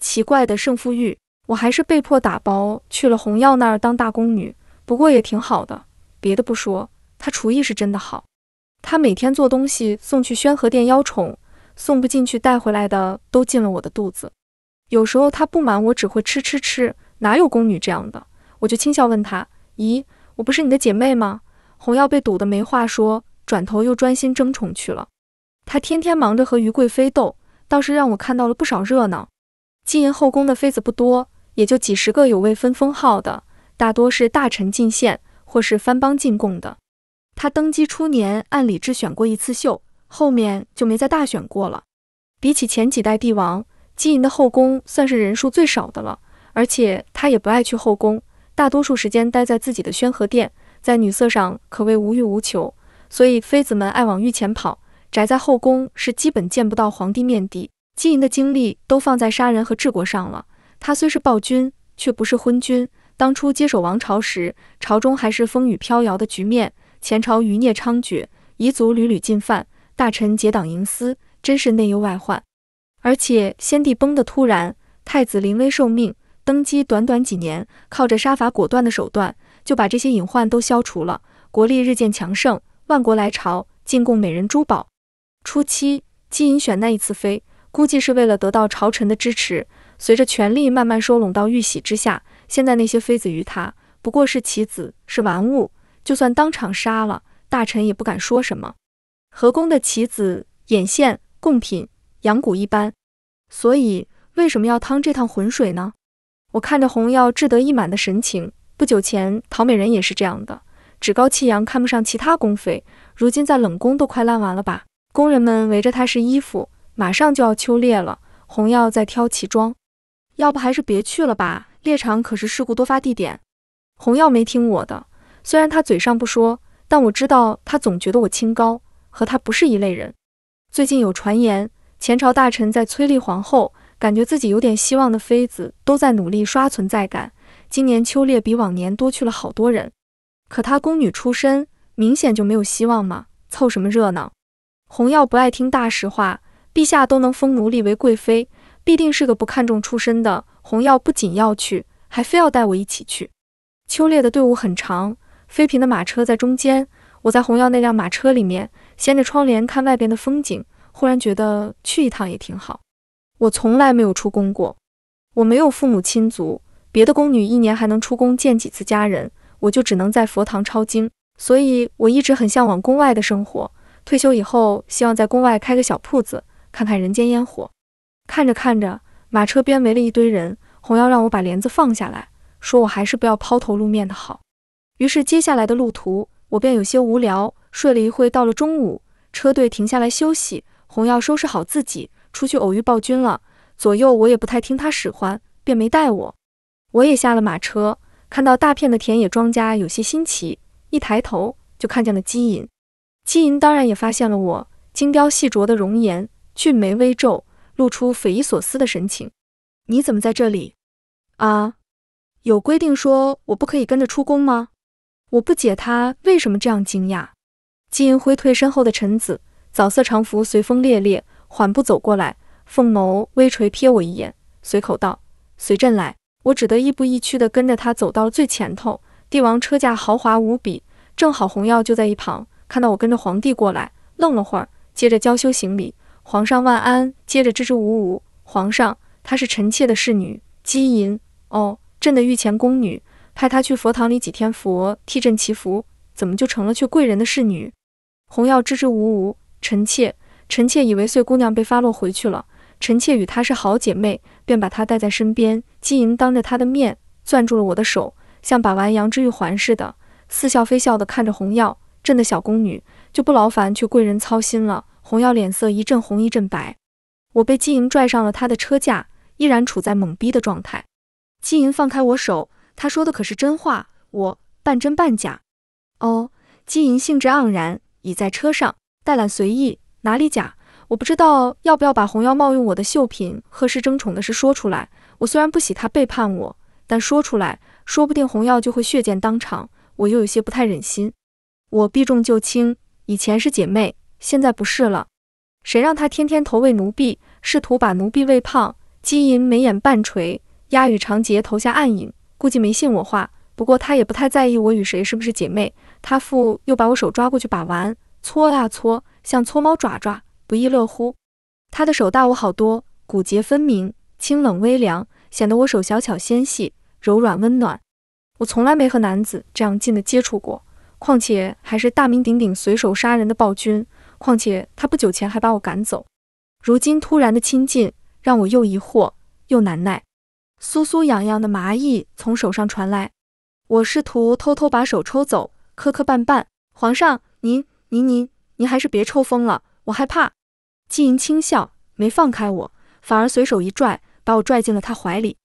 奇怪的胜负欲。我还是被迫打包去了红药那儿当大宫女，不过也挺好的。别的不说，她厨艺是真的好。她每天做东西送去宣和殿邀宠，送不进去带回来的都进了我的肚子。有时候她不满我只会吃吃吃，哪有宫女这样的？我就轻笑问她：“咦，我不是你的姐妹吗？”红药被堵得没话说，转头又专心争宠去了。她天天忙着和余贵妃斗，倒是让我看到了不少热闹。金银后宫的妃子不多。也就几十个有未分封号的，大多是大臣进献或是藩邦进贡的。他登基初年按礼制选过一次秀，后面就没再大选过了。比起前几代帝王，姬银的后宫算是人数最少的了。而且他也不爱去后宫，大多数时间待在自己的宣和殿，在女色上可谓无欲无求。所以妃子们爱往御前跑，宅在后宫是基本见不到皇帝面的。姬银的精力都放在杀人和治国上了。他虽是暴君，却不是昏君。当初接手王朝时，朝中还是风雨飘摇的局面，前朝余孽猖獗，彝族屡屡进犯，大臣结党营私，真是内忧外患。而且先帝崩得突然，太子临危受命，登基短短几年，靠着杀伐果断的手段，就把这些隐患都消除了，国力日渐强盛，万国来朝，进贡美人珠宝。初期，姬隐选那一次妃，估计是为了得到朝臣的支持。随着权力慢慢收拢到玉玺之下，现在那些妃子于他不过是棋子、是玩物，就算当场杀了大臣也不敢说什么。和宫的棋子、眼线、贡品、羊骨一般，所以为什么要趟这趟浑水呢？我看着红药志得意满的神情，不久前陶美人也是这样的，趾高气扬，看不上其他宫妃，如今在冷宫都快烂完了吧？工人们围着她试衣服，马上就要秋猎了，红药在挑旗装。要不还是别去了吧，猎场可是事故多发地点。红药没听我的，虽然他嘴上不说，但我知道他总觉得我清高，和他不是一类人。最近有传言，前朝大臣在崔丽皇后，感觉自己有点希望的妃子都在努力刷存在感。今年秋猎比往年多去了好多人，可她宫女出身，明显就没有希望嘛，凑什么热闹？红药不爱听大实话，陛下都能封奴隶为贵妃。必定是个不看重出身的。红药不仅要去，还非要带我一起去。秋猎的队伍很长，妃嫔的马车在中间，我在红药那辆马车里面掀着窗帘看外边的风景，忽然觉得去一趟也挺好。我从来没有出宫过，我没有父母亲族，别的宫女一年还能出宫见几次家人，我就只能在佛堂抄经。所以我一直很向往宫外的生活。退休以后，希望在宫外开个小铺子，看看人间烟火。看着看着，马车边围了一堆人。红要让我把帘子放下来说：“我还是不要抛头露面的好。”于是接下来的路途，我便有些无聊，睡了一会。到了中午，车队停下来休息，红要收拾好自己，出去偶遇暴君了。左右我也不太听他使唤，便没带我。我也下了马车，看到大片的田野庄稼，有些新奇。一抬头就看见了姬银，姬银当然也发现了我，精雕细琢的容颜，俊眉微皱。露出匪夷所思的神情，你怎么在这里？啊，有规定说我不可以跟着出宫吗？我不解他为什么这样惊讶。金英辉退身后的臣子，枣色长服随风猎猎，缓步走过来，凤眸微垂瞥我一眼，随口道：“随朕来。”我只得亦步亦趋的跟着他走到了最前头。帝王车驾豪华无比，正好红药就在一旁，看到我跟着皇帝过来，愣了会儿，接着娇羞行礼。皇上万安。接着支支吾吾，皇上，她是臣妾的侍女姬银。哦，朕的御前宫女，派她去佛堂里几天佛，替朕祈福，怎么就成了去贵人的侍女？红药支支吾吾，臣妾，臣妾以为碎姑娘被发落回去了，臣妾与她是好姐妹，便把她带在身边。姬银当着她的面，攥住了我的手，像把玩羊脂玉环似的，似笑非笑地看着红药。朕的小宫女就不劳烦去贵人操心了。红药脸色一阵红一阵白，我被姬银拽上了他的车架，依然处在懵逼的状态。姬银放开我手，他说的可是真话，我半真半假。哦，姬银兴致盎然，倚在车上，带懒随意，哪里假？我不知道要不要把红药冒用我的绣品和氏争宠的事说出来。我虽然不喜他背叛我，但说出来，说不定红药就会血溅当场，我又有些不太忍心。我避重就轻，以前是姐妹。现在不是了，谁让他天天投喂奴婢，试图把奴婢喂胖？姬银眉眼半垂，鸦羽长睫投下暗影，估计没信我话。不过他也不太在意我与谁是不是姐妹。他父又把我手抓过去把玩，搓啊搓，像搓猫爪爪，不亦乐乎。他的手大我好多，骨节分明，清冷微凉，显得我手小巧纤细，柔软温暖。我从来没和男子这样近的接触过，况且还是大名鼎鼎随手杀人的暴君。况且他不久前还把我赶走，如今突然的亲近让我又疑惑又难耐。酥酥痒痒的麻意从手上传来，我试图偷偷把手抽走，磕磕绊绊。皇上，您、您、您，您还是别抽风了，我害怕。季银轻笑，没放开我，反而随手一拽，把我拽进了他怀里。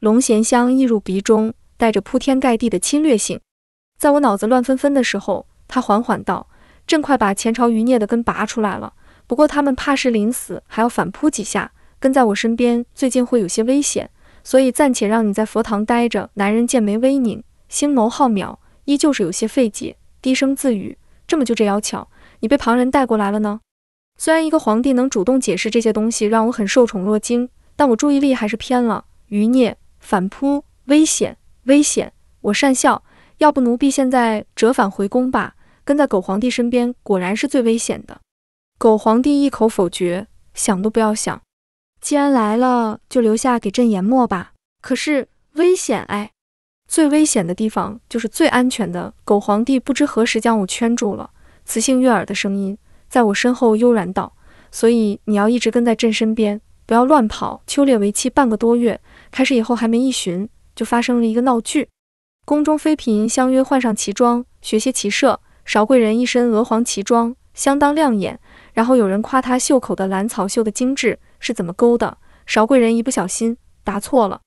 龙涎香溢入鼻中，带着铺天盖地的侵略性。在我脑子乱纷纷的时候，他缓缓道。朕快把前朝余孽的根拔出来了，不过他们怕是临死还要反扑几下，跟在我身边最近会有些危险，所以暂且让你在佛堂待着。男人剑眉微拧，星眸浩渺，依旧是有些费解，低声自语：“这么就这妖巧，你被旁人带过来了呢？”虽然一个皇帝能主动解释这些东西让我很受宠若惊，但我注意力还是偏了。余孽反扑，危险，危险！我善笑，要不奴婢现在折返回宫吧。跟在狗皇帝身边，果然是最危险的。狗皇帝一口否决，想都不要想。既然来了，就留下给朕研墨吧。可是危险哎，最危险的地方就是最安全的。狗皇帝不知何时将我圈住了，磁性悦耳的声音在我身后悠然道：“所以你要一直跟在朕身边，不要乱跑。”秋猎为期半个多月，开始以后还没一旬，就发生了一个闹剧。宫中妃嫔相约换上旗装，学些骑射。韶贵人一身鹅黄旗装，相当亮眼。然后有人夸她袖口的兰草绣的精致，是怎么勾的？韶贵人一不小心答错了，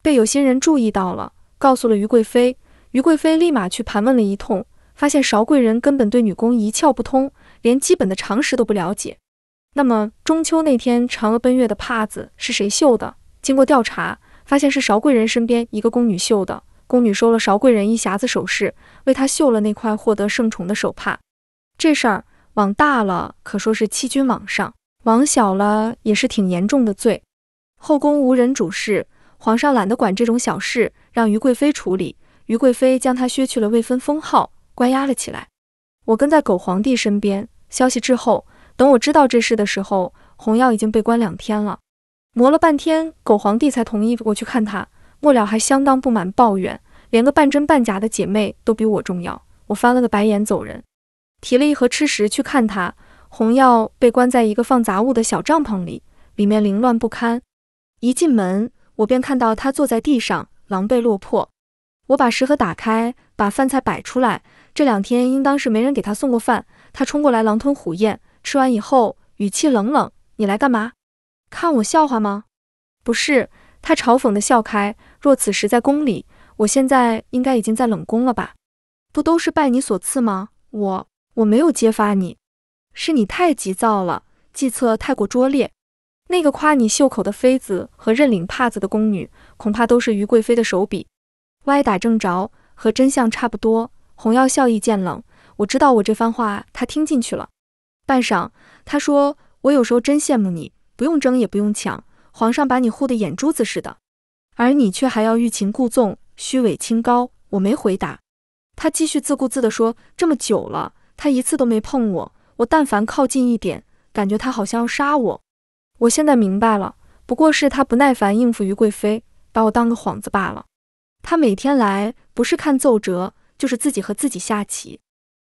被有心人注意到了，告诉了余贵妃。余贵妃立马去盘问了一通，发现韶贵人根本对女工一窍不通，连基本的常识都不了解。那么中秋那天嫦娥奔月的帕子是谁绣的？经过调查，发现是韶贵人身边一个宫女绣的。宫女收了韶贵人一匣子首饰，为她绣了那块获得圣宠的手帕。这事儿往大了可说是欺君罔上，往小了也是挺严重的罪。后宫无人主事，皇上懒得管这种小事，让于贵妃处理。于贵妃将她削去了未分封号，关押了起来。我跟在狗皇帝身边，消息滞后。等我知道这事的时候，红药已经被关两天了。磨了半天，狗皇帝才同意我去看他。末了还相当不满抱怨，连个半真半假的姐妹都比我重要。我翻了个白眼走人，提了一盒吃食去看她。红药被关在一个放杂物的小帐篷里，里面凌乱不堪。一进门，我便看到她坐在地上，狼狈落魄。我把食盒打开，把饭菜摆出来。这两天应当是没人给她送过饭。她冲过来狼吞虎咽，吃完以后语气冷冷：“你来干嘛？看我笑话吗？”不是，她嘲讽的笑开。若此时在宫里，我现在应该已经在冷宫了吧？不都是拜你所赐吗？我我没有揭发你，是你太急躁了，计策太过拙劣。那个夸你袖口的妃子和认领帕子的宫女，恐怕都是余贵妃的手笔。歪打正着，和真相差不多。红药笑意渐冷，我知道我这番话他听进去了。半晌，他说：“我有时候真羡慕你，不用争也不用抢，皇上把你护得眼珠子似的。”而你却还要欲擒故纵，虚伪清高。我没回答，他继续自顾自地说：“这么久了，他一次都没碰我，我但凡靠近一点，感觉他好像要杀我。我现在明白了，不过是他不耐烦应付于贵妃，把我当个幌子罢了。他每天来不是看奏折，就是自己和自己下棋。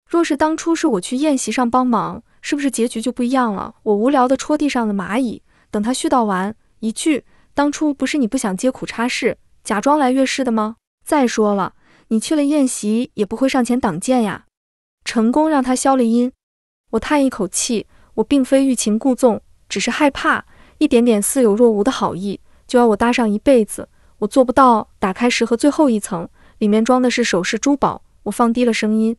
若是当初是我去宴席上帮忙，是不是结局就不一样了？”我无聊地戳地上的蚂蚁，等他絮叨完一句。当初不是你不想接苦差事，假装来月事的吗？再说了，你去了宴席也不会上前挡箭呀。成功让他消了音，我叹一口气，我并非欲擒故纵，只是害怕一点点似有若无的好意就要我搭上一辈子，我做不到。打开石盒最后一层，里面装的是首饰珠宝，我放低了声音，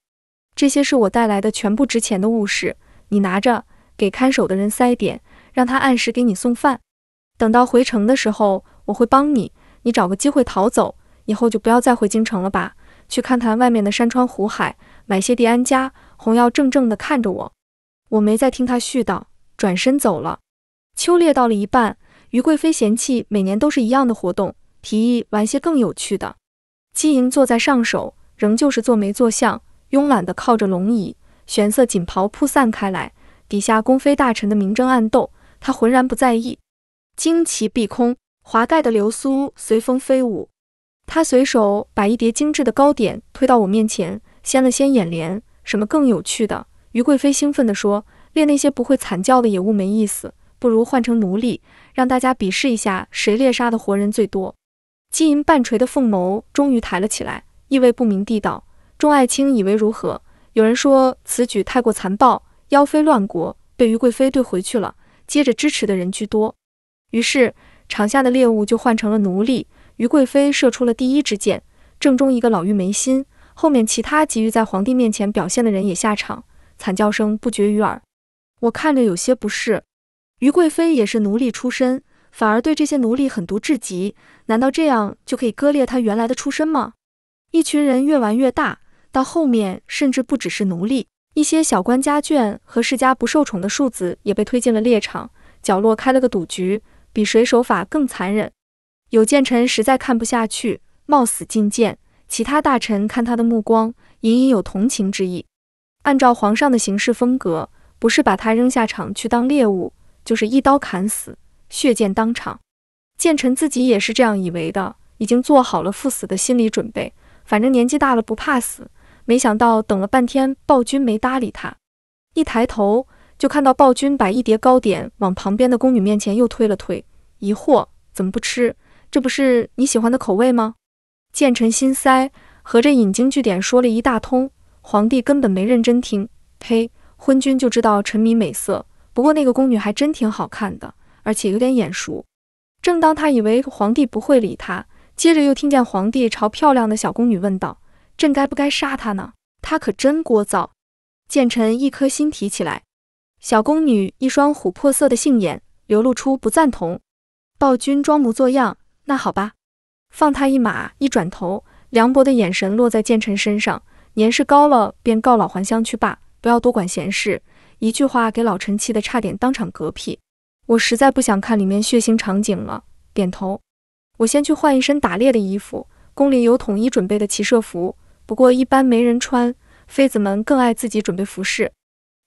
这些是我带来的全部值钱的物事，你拿着，给看守的人塞点，让他按时给你送饭。等到回城的时候，我会帮你。你找个机会逃走，以后就不要再回京城了吧，去看看外面的山川湖海，买些地安家。红耀怔怔地看着我，我没再听他絮叨，转身走了。秋猎到了一半，余贵妃嫌弃每年都是一样的活动，提议玩些更有趣的。姬莹坐在上首，仍旧是坐没坐相，慵懒地靠着龙椅，玄色锦袍铺散开来，底下宫妃大臣的明争暗斗，她浑然不在意。旌旗碧空，华盖的流苏随风飞舞。他随手把一叠精致的糕点推到我面前，掀了掀眼帘。什么更有趣的？余贵妃兴奋地说：“猎那些不会惨叫的野物没意思，不如换成奴隶，让大家比试一下谁猎杀的活人最多。”金银半垂的凤眸终于抬了起来，意味不明地道：“众爱卿以为如何？”有人说此举太过残暴，妖妃乱国，被余贵妃怼回去了。接着支持的人居多。于是场下的猎物就换成了奴隶。于贵妃射出了第一支箭，正中一个老妪眉心。后面其他急于在皇帝面前表现的人也下场，惨叫声不绝于耳。我看着有些不适。于贵妃也是奴隶出身，反而对这些奴隶狠毒至极。难道这样就可以割裂她原来的出身吗？一群人越玩越大，到后面甚至不只是奴隶，一些小官家眷和世家不受宠的庶子也被推进了猎场角落，开了个赌局。比谁手法更残忍？有谏臣实在看不下去，冒死进谏。其他大臣看他的目光，隐隐有同情之意。按照皇上的行事风格，不是把他扔下场去当猎物，就是一刀砍死，血溅当场。谏臣自己也是这样以为的，已经做好了赴死的心理准备。反正年纪大了，不怕死。没想到等了半天，暴君没搭理他。一抬头。就看到暴君把一叠糕点往旁边的宫女面前又推了推，疑惑：怎么不吃？这不是你喜欢的口味吗？剑臣心塞，合着引经据典说了一大通，皇帝根本没认真听。呸！昏君就知道沉迷美色。不过那个宫女还真挺好看的，而且有点眼熟。正当他以为皇帝不会理他，接着又听见皇帝朝漂亮的小宫女问道：“朕该不该杀她呢？她可真聒噪。”剑臣一颗心提起来。小宫女一双琥珀色的杏眼流露出不赞同。暴君装模作样，那好吧，放他一马。一转头，梁博的眼神落在剑臣身上。年事高了，便告老还乡去罢，不要多管闲事。一句话给老臣气得差点当场嗝屁。我实在不想看里面血腥场景了，点头。我先去换一身打猎的衣服。宫里有统一准备的骑射服，不过一般没人穿，妃子们更爱自己准备服饰。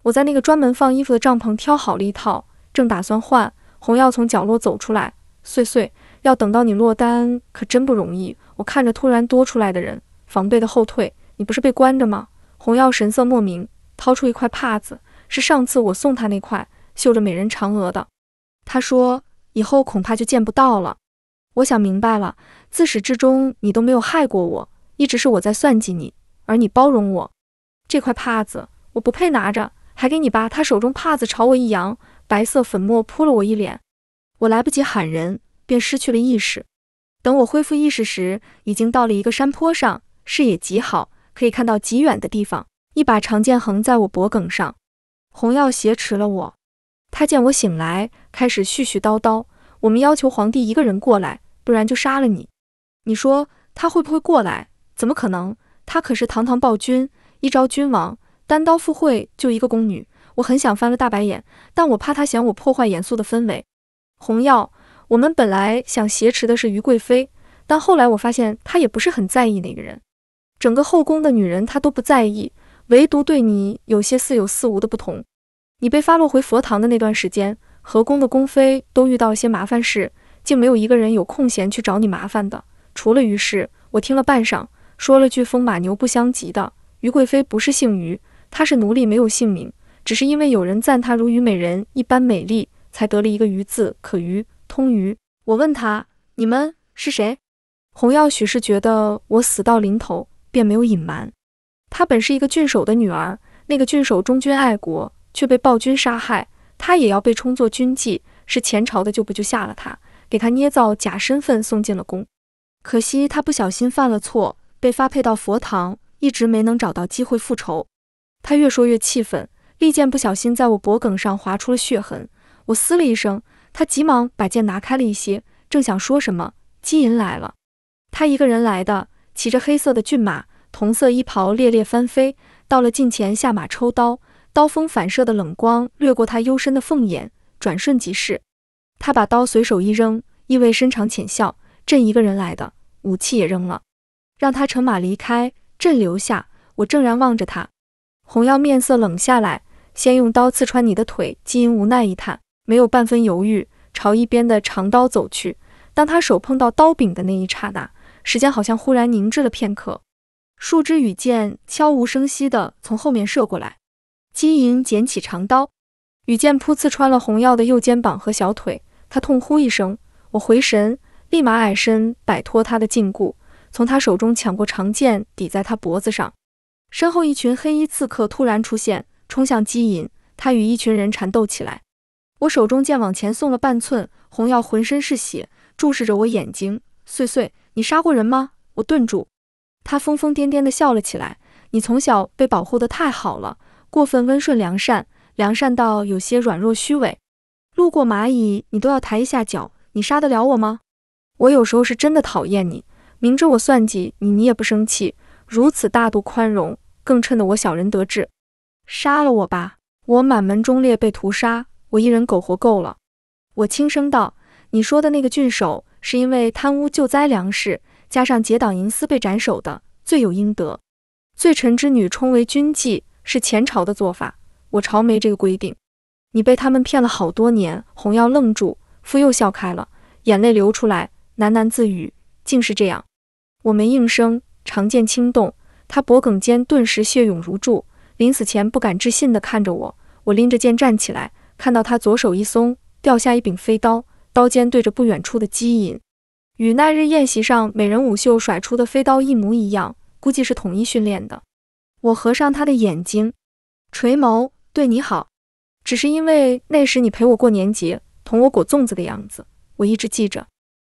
我在那个专门放衣服的帐篷挑好了一套，正打算换，红药从角落走出来。碎碎要等到你落单可真不容易。我看着突然多出来的人，防备的后退。你不是被关着吗？红药神色莫名，掏出一块帕子，是上次我送他那块，绣着美人嫦娥的。他说以后恐怕就见不到了。我想明白了，自始至终你都没有害过我，一直是我在算计你，而你包容我。这块帕子我不配拿着。还给你吧，他手中帕子朝我一扬，白色粉末扑了我一脸。我来不及喊人，便失去了意识。等我恢复意识时，已经到了一个山坡上，视野极好，可以看到极远的地方。一把长剑横在我脖梗上，红药挟持了我。他见我醒来，开始絮絮叨叨：“我们要求皇帝一个人过来，不然就杀了你。你说他会不会过来？怎么可能？他可是堂堂暴君，一朝君王。”单刀赴会，就一个宫女，我很想翻个大白眼，但我怕她嫌我破坏严肃的氛围。红药，我们本来想挟持的是余贵妃，但后来我发现她也不是很在意那个人。整个后宫的女人她都不在意，唯独对你有些似有似无的不同。你被发落回佛堂的那段时间，和宫的宫妃都遇到些麻烦事，竟没有一个人有空闲去找你麻烦的，除了余氏。我听了半晌，说了句风马牛不相及的。余贵妃不是姓余。她是奴隶，没有姓名，只是因为有人赞她如虞美人一般美丽，才得了一个“虞”字。可“虞”通“虞？我问她：“你们是谁？”红药许是觉得我死到临头，便没有隐瞒。她本是一个郡守的女儿。那个郡守忠君爱国，却被暴君杀害，她也要被充作军妓。是前朝的旧部就下了她，给她捏造假身份，送进了宫。可惜她不小心犯了错，被发配到佛堂，一直没能找到机会复仇。他越说越气愤，利剑不小心在我脖梗上划出了血痕，我嘶了一声，他急忙把剑拿开了一些，正想说什么，姬银来了，他一个人来的，骑着黑色的骏马，铜色衣袍猎猎翻飞，到了近前下马抽刀，刀锋反射的冷光掠过他幽深的凤眼，转瞬即逝，他把刀随手一扔，意味深长浅笑，朕一个人来的，武器也扔了，让他乘马离开，朕留下。我正然望着他。红药面色冷下来，先用刀刺穿你的腿。姬银无奈一叹，没有半分犹豫，朝一边的长刀走去。当他手碰到刀柄的那一刹那，时间好像忽然凝滞了片刻。树枝羽箭悄无声息地从后面射过来，姬银捡起长刀，羽箭扑刺穿了红药的右肩膀和小腿。他痛呼一声，我回神，立马矮身摆脱他的禁锢，从他手中抢过长剑，抵在他脖子上。身后一群黑衣刺客突然出现，冲向姬隐，他与一群人缠斗起来。我手中剑往前送了半寸，红药浑身是血，注视着我眼睛。碎碎，你杀过人吗？我顿住。他疯疯癫癫地笑了起来。你从小被保护得太好了，过分温顺良善，良善到有些软弱虚伪。路过蚂蚁，你都要抬一下脚。你杀得了我吗？我有时候是真的讨厌你，明知我算计你，你也不生气。如此大度宽容，更衬得我小人得志。杀了我吧，我满门忠烈被屠杀，我一人苟活够了。我轻声道：“你说的那个郡守，是因为贪污救灾粮食，加上结党营私被斩首的，罪有应得。罪臣之女充为军妓，是前朝的做法，我朝没这个规定。你被他们骗了好多年。”红药愣住，夫又笑开了，眼泪流出来，喃喃自语：“竟是这样。”我没应声。长剑轻动，他脖颈间顿时血涌如注。临死前不敢置信地看着我。我拎着剑站起来，看到他左手一松，掉下一柄飞刀，刀尖对着不远处的姬隐，与那日宴席上美人舞袖甩出的飞刀一模一样，估计是统一训练的。我合上他的眼睛，垂眸，对你好，只是因为那时你陪我过年节，同我裹粽子的样子，我一直记着。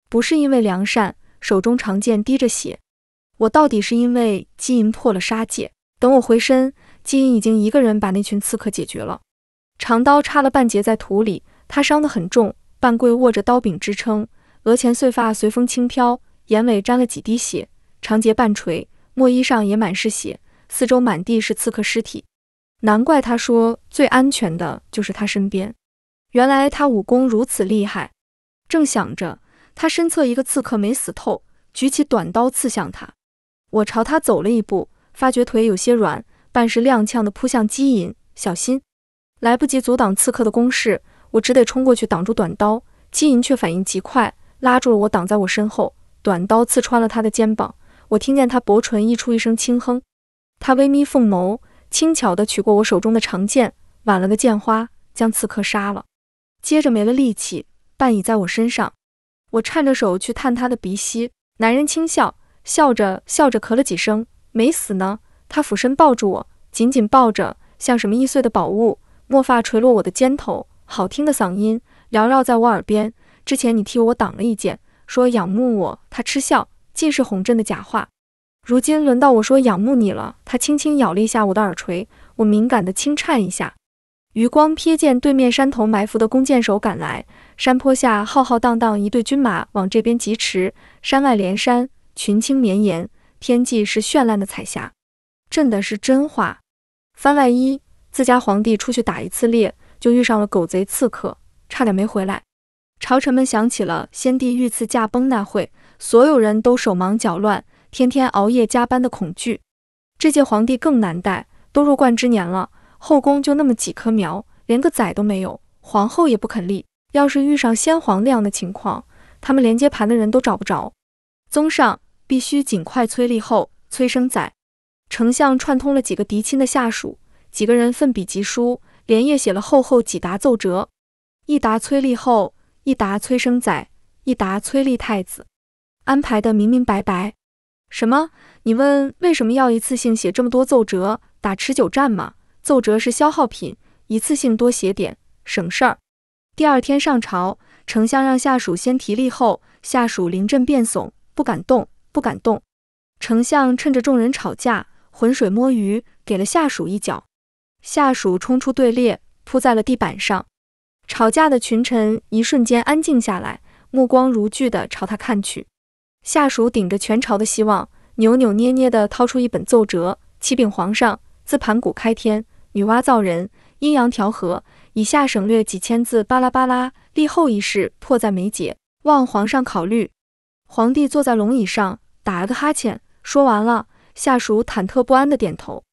不是因为良善，手中长剑滴着血。我到底是因为基因破了杀戒？等我回身，基因已经一个人把那群刺客解决了，长刀插了半截在土里，他伤得很重，半跪握着刀柄支撑，额前碎发随风轻飘，眼尾沾了几滴血，长睫半垂，墨衣上也满是血，四周满地是刺客尸体，难怪他说最安全的就是他身边，原来他武功如此厉害。正想着，他身侧一个刺客没死透，举起短刀刺向他。我朝他走了一步，发觉腿有些软，半是踉跄的扑向姬银，小心！来不及阻挡刺客的攻势，我只得冲过去挡住短刀。姬银却反应极快，拉住了我，挡在我身后。短刀刺穿了他的肩膀，我听见他薄唇溢出一声轻哼。他微眯凤眸，轻巧的取过我手中的长剑，挽了个剑花，将刺客杀了。接着没了力气，半倚在我身上。我颤着手去探他的鼻息，男人轻笑。笑着笑着咳了几声，没死呢。他俯身抱住我，紧紧抱着，像什么易碎的宝物。墨发垂落我的肩头，好听的嗓音缭绕在我耳边。之前你替我挡了一箭，说仰慕我。他嗤笑，尽是哄朕的假话。如今轮到我说仰慕你了。他轻轻咬了一下我的耳垂，我敏感的轻颤一下。余光瞥见对面山头埋伏的弓箭手赶来，山坡下浩浩荡荡一队军马往这边疾驰。山外连山。群青绵延，天际是绚烂的彩霞。朕的是真话。番外一，自家皇帝出去打一次猎，就遇上了狗贼刺客，差点没回来。朝臣们想起了先帝遇刺驾崩那会，所有人都手忙脚乱，天天熬夜加班的恐惧。这届皇帝更难带，都入冠之年了，后宫就那么几棵苗，连个崽都没有，皇后也不肯立。要是遇上先皇那样的情况，他们连接盘的人都找不着。综上，必须尽快催立后、催生仔。丞相串通了几个嫡亲的下属，几个人奋笔疾书，连夜写了厚厚几沓奏折，一沓催立后，一沓催生仔，一沓催立太子，安排的明明白白。什么？你问为什么要一次性写这么多奏折？打持久战吗？奏折是消耗品，一次性多写点，省事儿。第二天上朝，丞相让下属先提立后，下属临阵变怂。不敢动，不敢动。丞相趁着众人吵架，浑水摸鱼，给了下属一脚。下属冲出队列，扑在了地板上。吵架的群臣一瞬间安静下来，目光如炬的朝他看去。下属顶着全朝的希望，扭扭捏捏地掏出一本奏折：“启禀皇上，自盘古开天，女娲造人，阴阳调和，以下省略几千字，巴拉巴拉，立后一事迫在眉睫，望皇上考虑。”皇帝坐在龙椅上，打了个哈欠，说完了。下属忐忑不安的点头。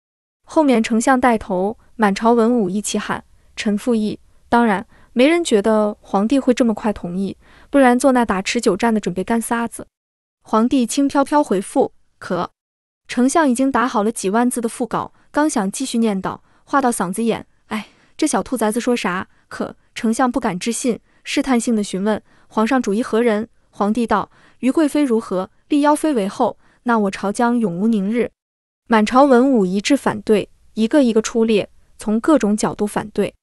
后面丞相带头，满朝文武一起喊：“臣附议。”当然，没人觉得皇帝会这么快同意，不然做那打持久战的准备干啥子？皇帝轻飘飘回复：“可。”丞相已经打好了几万字的副稿，刚想继续念叨，话到嗓子眼，哎，这小兔崽子说啥？可丞相不敢置信，试探性的询问：“皇上主意何人？”皇帝道。于贵妃如何立妖妃为后，那我朝将永无宁日。满朝文武一致反对，一个一个出列，从各种角度反对。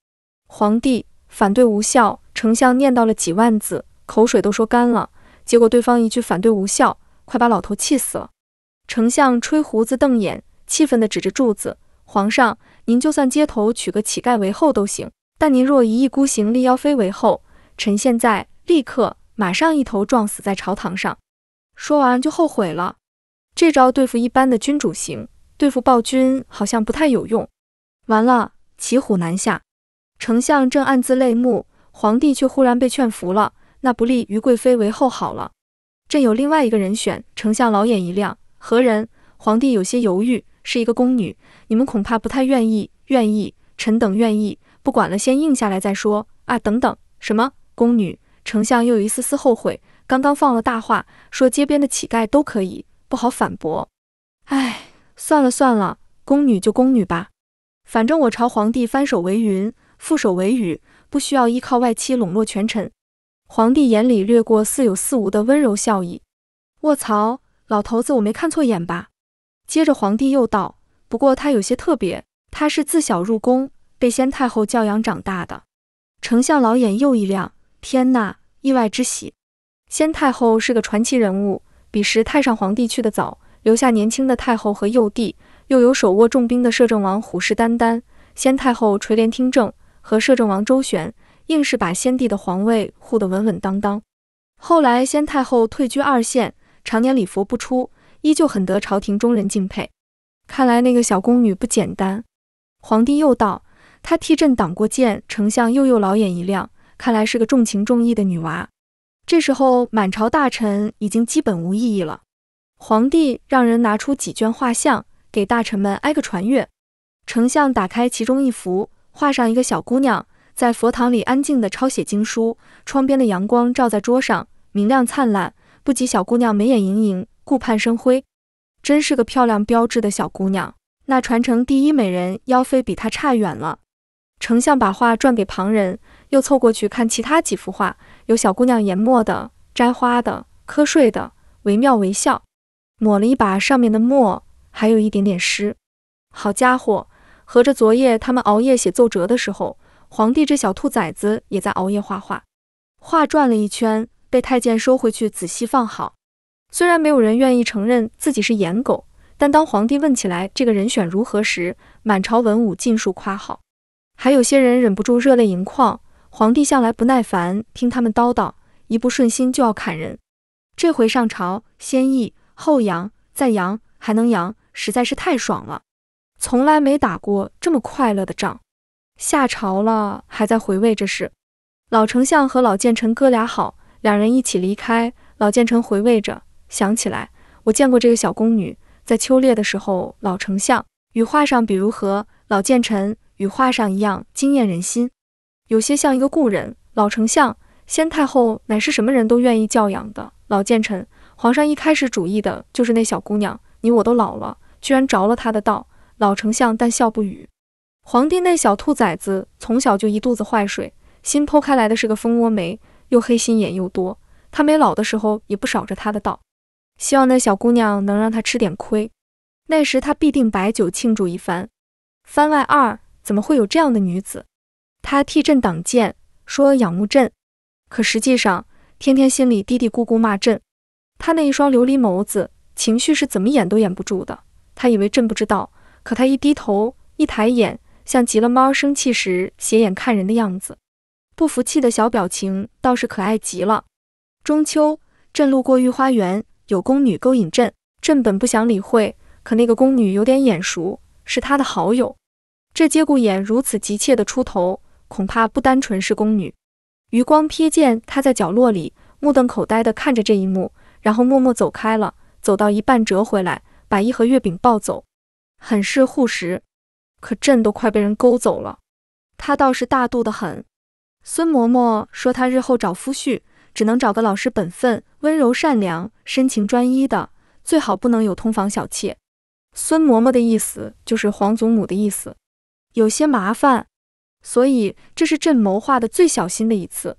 皇帝反对无效，丞相念叨了几万字，口水都说干了。结果对方一句反对无效，快把老头气死了。丞相吹胡子瞪眼，气愤地指着柱子：“皇上，您就算街头娶个乞丐为后都行，但您若一意孤行立妖妃为后，臣现在立刻。”马上一头撞死在朝堂上，说完就后悔了。这招对付一般的君主行，对付暴君好像不太有用。完了，骑虎难下。丞相正暗自泪目，皇帝却忽然被劝服了。那不利于贵妃为后好了，朕有另外一个人选。丞相老眼一亮，何人？皇帝有些犹豫，是一个宫女。你们恐怕不太愿意。愿意，臣等愿意。不管了，先应下来再说啊！等等，什么宫女？丞相又有一丝丝后悔，刚刚放了大话，说街边的乞丐都可以，不好反驳。哎，算了算了，宫女就宫女吧，反正我朝皇帝翻手为云，覆手为雨，不需要依靠外戚笼络权臣。皇帝眼里掠过似有似无的温柔笑意。卧槽，老头子我没看错眼吧？接着皇帝又道，不过他有些特别，他是自小入宫，被先太后教养长大的。丞相老眼又一亮。天哪，意外之喜！先太后是个传奇人物。彼时太上皇帝去的早，留下年轻的太后和幼帝，又有手握重兵的摄政王虎视眈眈。先太后垂帘听政，和摄政王周旋，硬是把先帝的皇位护得稳稳当当。后来先太后退居二线，常年礼佛不出，依旧很得朝廷中人敬佩。看来那个小宫女不简单。皇帝又道：“她替朕挡过箭。”丞相又又老眼一亮。看来是个重情重义的女娃。这时候满朝大臣已经基本无异议了。皇帝让人拿出几卷画像，给大臣们挨个传阅。丞相打开其中一幅，画上一个小姑娘在佛堂里安静地抄写经书，窗边的阳光照在桌上，明亮灿烂，不及小姑娘眉眼盈盈，顾盼生辉，真是个漂亮标致的小姑娘。那传承第一美人妖妃比她差远了。丞相把画转给旁人。又凑过去看其他几幅画，有小姑娘研墨的、摘花的、瞌睡的，惟妙惟肖。抹了一把上面的墨，还有一点点湿。好家伙，合着昨夜他们熬夜写奏折的时候，皇帝这小兔崽子也在熬夜画画。画转了一圈，被太监收回去，仔细放好。虽然没有人愿意承认自己是颜狗，但当皇帝问起来这个人选如何时，满朝文武尽数夸好，还有些人忍不住热泪盈眶。皇帝向来不耐烦听他们叨叨，一不顺心就要砍人。这回上朝，先议，后扬，再扬，还能扬，实在是太爽了，从来没打过这么快乐的仗。下朝了，还在回味这事。老丞相和老建臣哥俩好，两人一起离开。老建臣回味着，想起来我见过这个小宫女，在秋猎的时候，老丞相羽画上比如何，老建臣羽画上一样惊艳人心。有些像一个故人，老丞相、先太后乃是什么人都愿意教养的老奸臣。皇上一开始主意的就是那小姑娘，你我都老了，居然着了他的道。老丞相但笑不语。皇帝那小兔崽子从小就一肚子坏水，心剖开来的是个蜂窝煤，又黑心眼又多。他没老的时候也不少着他的道，希望那小姑娘能让他吃点亏，那时他必定摆酒庆祝一番。番外二，怎么会有这样的女子？他替朕挡箭，说仰慕朕，可实际上天天心里嘀嘀咕咕骂朕。他那一双琉璃眸子，情绪是怎么演都演不住的。他以为朕不知道，可他一低头一抬眼，像极了猫生气时斜眼看人的样子，不服气的小表情倒是可爱极了。中秋，朕路过御花园，有宫女勾引朕，朕本不想理会，可那个宫女有点眼熟，是他的好友。这节骨眼如此急切的出头。恐怕不单纯是宫女。余光瞥见她在角落里目瞪口呆地看着这一幕，然后默默走开了。走到一半折回来，把一盒月饼抱走，很是护食。可朕都快被人勾走了，她倒是大度的很。孙嬷嬷说，她日后找夫婿，只能找个老实本分、温柔善良、深情专一的，最好不能有通房小妾。孙嬷嬷的意思就是皇祖母的意思，有些麻烦。所以，这是朕谋划的最小心的一次。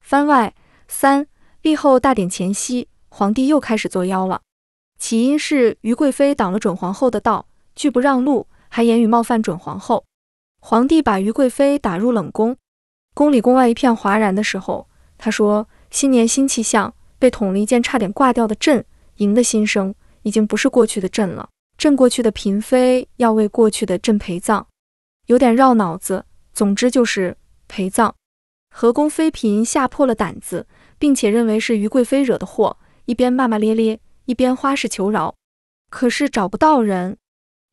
番外三立后大典前夕，皇帝又开始作妖了。起因是愉贵妃挡了准皇后的道，拒不让路，还言语冒犯准皇后。皇帝把愉贵妃打入冷宫，宫里宫外一片哗然的时候，他说：“新年新气象，被捅了一剑差点挂掉的朕，赢的新生已经不是过去的朕了。朕过去的嫔妃要为过去的朕陪葬，有点绕脑子。”总之就是陪葬，和宫妃嫔吓破了胆子，并且认为是余贵妃惹的祸，一边骂骂咧咧，一边花式求饶。可是找不到人，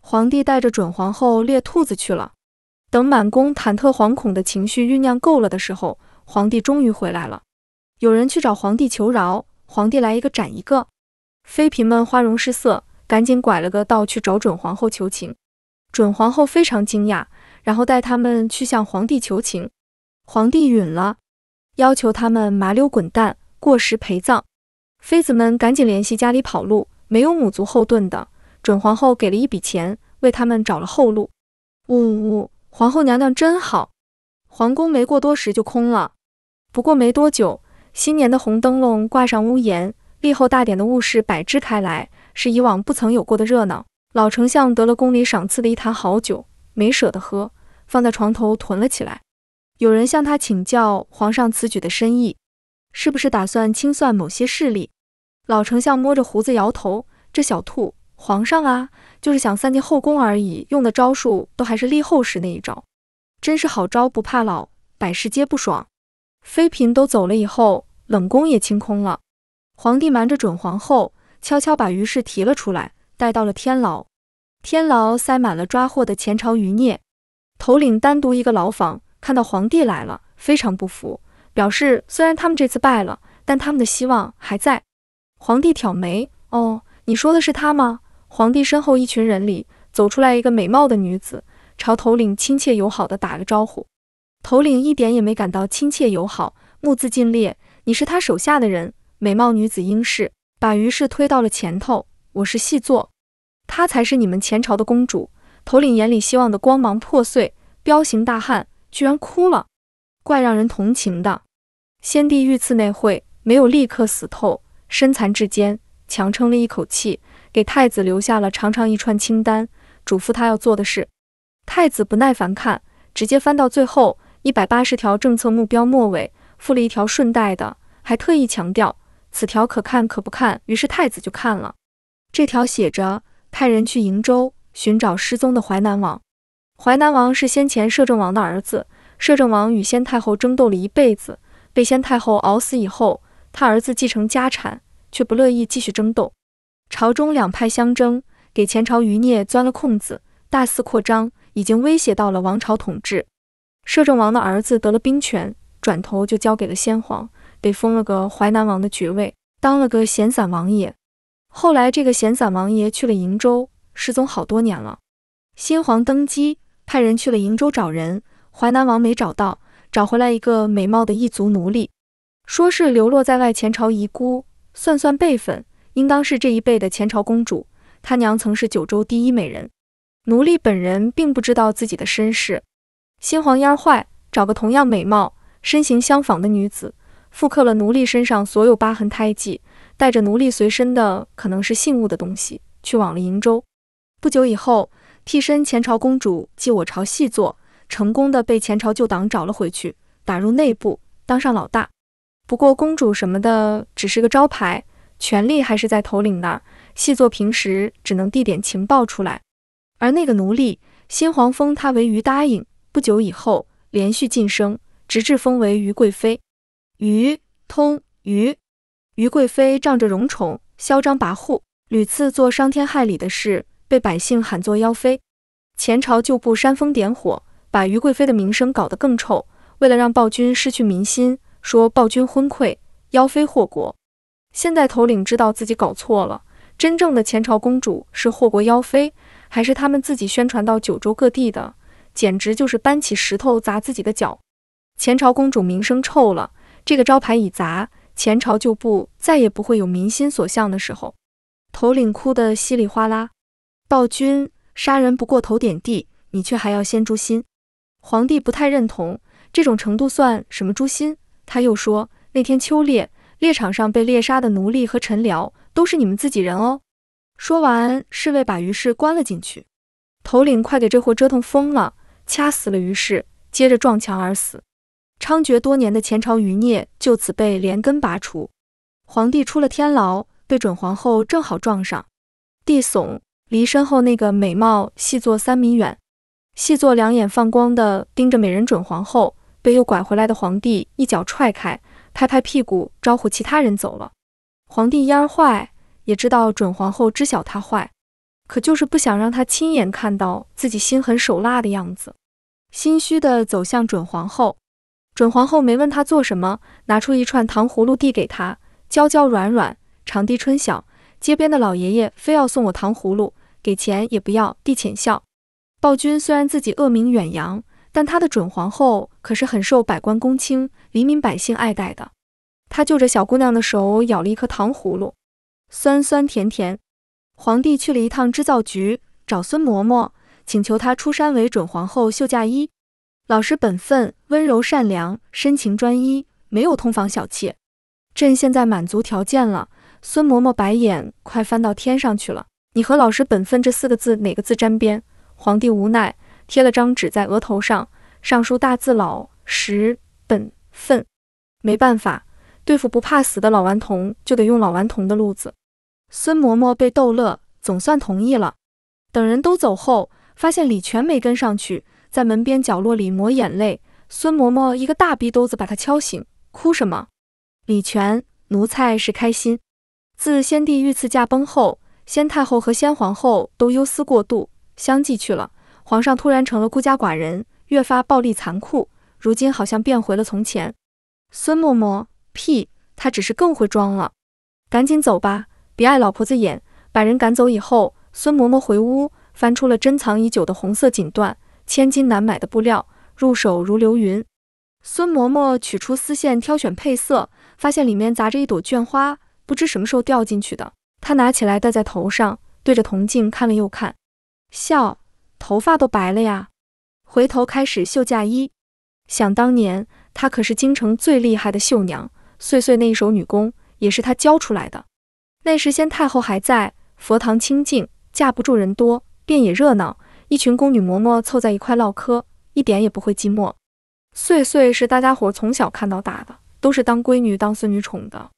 皇帝带着准皇后猎兔子去了。等满宫忐忑惶恐的情绪酝酿够了的时候，皇帝终于回来了。有人去找皇帝求饶，皇帝来一个斩一个。妃嫔们花容失色，赶紧拐了个道去找准皇后求情。准皇后非常惊讶。然后带他们去向皇帝求情，皇帝允了，要求他们麻溜滚蛋，过时陪葬。妃子们赶紧联系家里跑路，没有母族后盾的，准皇后给了一笔钱，为他们找了后路。呜呜，皇后娘娘真好。皇宫没过多时就空了，不过没多久，新年的红灯笼挂上屋檐，立后大典的物事摆支开来，是以往不曾有过的热闹。老丞相得了宫里赏赐的一坛好酒。没舍得喝，放在床头囤了起来。有人向他请教皇上此举的深意，是不是打算清算某些势力？老丞相摸着胡子摇头：“这小兔，皇上啊，就是想散尽后宫而已，用的招数都还是立后时那一招，真是好招不怕老，百事皆不爽。”妃嫔都走了以后，冷宫也清空了，皇帝瞒着准皇后，悄悄把余氏提了出来，带到了天牢。天牢塞满了抓获的前朝余孽，头领单独一个牢房。看到皇帝来了，非常不服，表示虽然他们这次败了，但他们的希望还在。皇帝挑眉：“哦，你说的是他吗？”皇帝身后一群人里走出来一个美貌的女子，朝头领亲切友好的打了招呼。头领一点也没感到亲切友好，目眦尽裂：“你是他手下的人？”美貌女子应是，把余氏推到了前头：“我是细作。”她才是你们前朝的公主。头领眼里希望的光芒破碎，彪形大汉居然哭了，怪让人同情的。先帝遇刺那会没有立刻死透，身残志坚，强撑了一口气，给太子留下了长长一串清单，嘱咐他要做的事。太子不耐烦看，直接翻到最后一百八十条政策目标末尾，附了一条顺带的，还特意强调此条可看可不看。于是太子就看了，这条写着。派人去瀛州寻找失踪的淮南王。淮南王是先前摄政王的儿子。摄政王与先太后争斗了一辈子，被先太后熬死以后，他儿子继承家产，却不乐意继续争斗。朝中两派相争，给前朝余孽钻了空子，大肆扩张，已经威胁到了王朝统治。摄政王的儿子得了兵权，转头就交给了先皇，被封了个淮南王的爵位，当了个闲散王爷。后来，这个闲散王爷去了瀛州，失踪好多年了。新皇登基，派人去了瀛州找人，淮南王没找到，找回来一个美貌的异族奴隶，说是流落在外前朝遗孤。算算辈分，应当是这一辈的前朝公主。她娘曾是九州第一美人，奴隶本人并不知道自己的身世。新皇蔫儿坏，找个同样美貌、身形相仿的女子，复刻了奴隶身上所有疤痕胎记。带着奴隶随身的可能是信物的东西，去往了瀛州。不久以后，替身前朝公主继我朝细作，成功的被前朝旧党找了回去，打入内部当上老大。不过公主什么的只是个招牌，权力还是在头领那儿。细作平时只能递点情报出来。而那个奴隶，新皇封他为于答应。不久以后，连续晋升，直至封为于贵妃。于通于。余贵妃仗着荣宠，嚣张跋扈，屡次做伤天害理的事，被百姓喊作妖妃。前朝旧部煽风点火，把余贵妃的名声搞得更臭。为了让暴君失去民心，说暴君昏聩，妖妃祸国。现在头领知道自己搞错了，真正的前朝公主是祸国妖妃，还是他们自己宣传到九州各地的？简直就是搬起石头砸自己的脚。前朝公主名声臭了，这个招牌已砸。前朝旧部再也不会有民心所向的时候，头领哭得稀里哗啦。暴君杀人不过头点地，你却还要先诛心。皇帝不太认同这种程度算什么诛心。他又说，那天秋猎猎场上被猎杀的奴隶和臣僚都是你们自己人哦。说完，侍卫把于氏关了进去。头领快给这货折腾疯了，掐死了于氏，接着撞墙而死。猖獗多年的前朝余孽就此被连根拔除。皇帝出了天牢，被准皇后正好撞上。帝悚离身后那个美貌细作三米远，细作两眼放光的盯着美人准皇后，被又拐回来的皇帝一脚踹开，拍拍屁股招呼其他人走了。皇帝蔫坏，也知道准皇后知晓他坏，可就是不想让他亲眼看到自己心狠手辣的样子，心虚的走向准皇后。准皇后没问她做什么，拿出一串糖葫芦递给她，娇娇软软，长堤春晓，街边的老爷爷非要送我糖葫芦，给钱也不要。帝浅笑，暴君虽然自己恶名远扬，但他的准皇后可是很受百官公卿、黎民百姓爱戴的。他就着小姑娘的手咬了一颗糖葫芦，酸酸甜甜。皇帝去了一趟织造局，找孙嬷嬷，请求他出山为准皇后绣嫁衣。老实本分，温柔善良，深情专一，没有通房小妾。朕现在满足条件了。孙嬷嬷白眼快翻到天上去了。你和老实本分这四个字哪个字沾边？皇帝无奈，贴了张纸在额头上，上书大字老实本分。没办法，对付不怕死的老顽童就得用老顽童的路子。孙嬷嬷被逗乐，总算同意了。等人都走后，发现李全没跟上去。在门边角落里抹眼泪，孙嬷嬷一个大逼兜子把他敲醒，哭什么？李全奴才是开心。自先帝御赐驾崩后，先太后和先皇后都忧思过度，相继去了。皇上突然成了孤家寡人，越发暴戾残酷。如今好像变回了从前。孙嬷嬷，屁，他只是更会装了。赶紧走吧，别碍老婆子眼。把人赶走以后，孙嬷嬷回屋，翻出了珍藏已久的红色锦缎。千金难买的布料，入手如流云。孙嬷嬷取出丝线，挑选配色，发现里面砸着一朵绢花，不知什么时候掉进去的。她拿起来戴在头上，对着铜镜看了又看，笑，头发都白了呀。回头开始绣嫁衣。想当年，她可是京城最厉害的绣娘，岁岁那一手女工也是她教出来的。那时先太后还在，佛堂清静，架不住人多，便也热闹。一群宫女嬷嬷凑在一块唠嗑，一点也不会寂寞。岁岁是大家伙从小看到大的，都是当闺女当孙女宠的。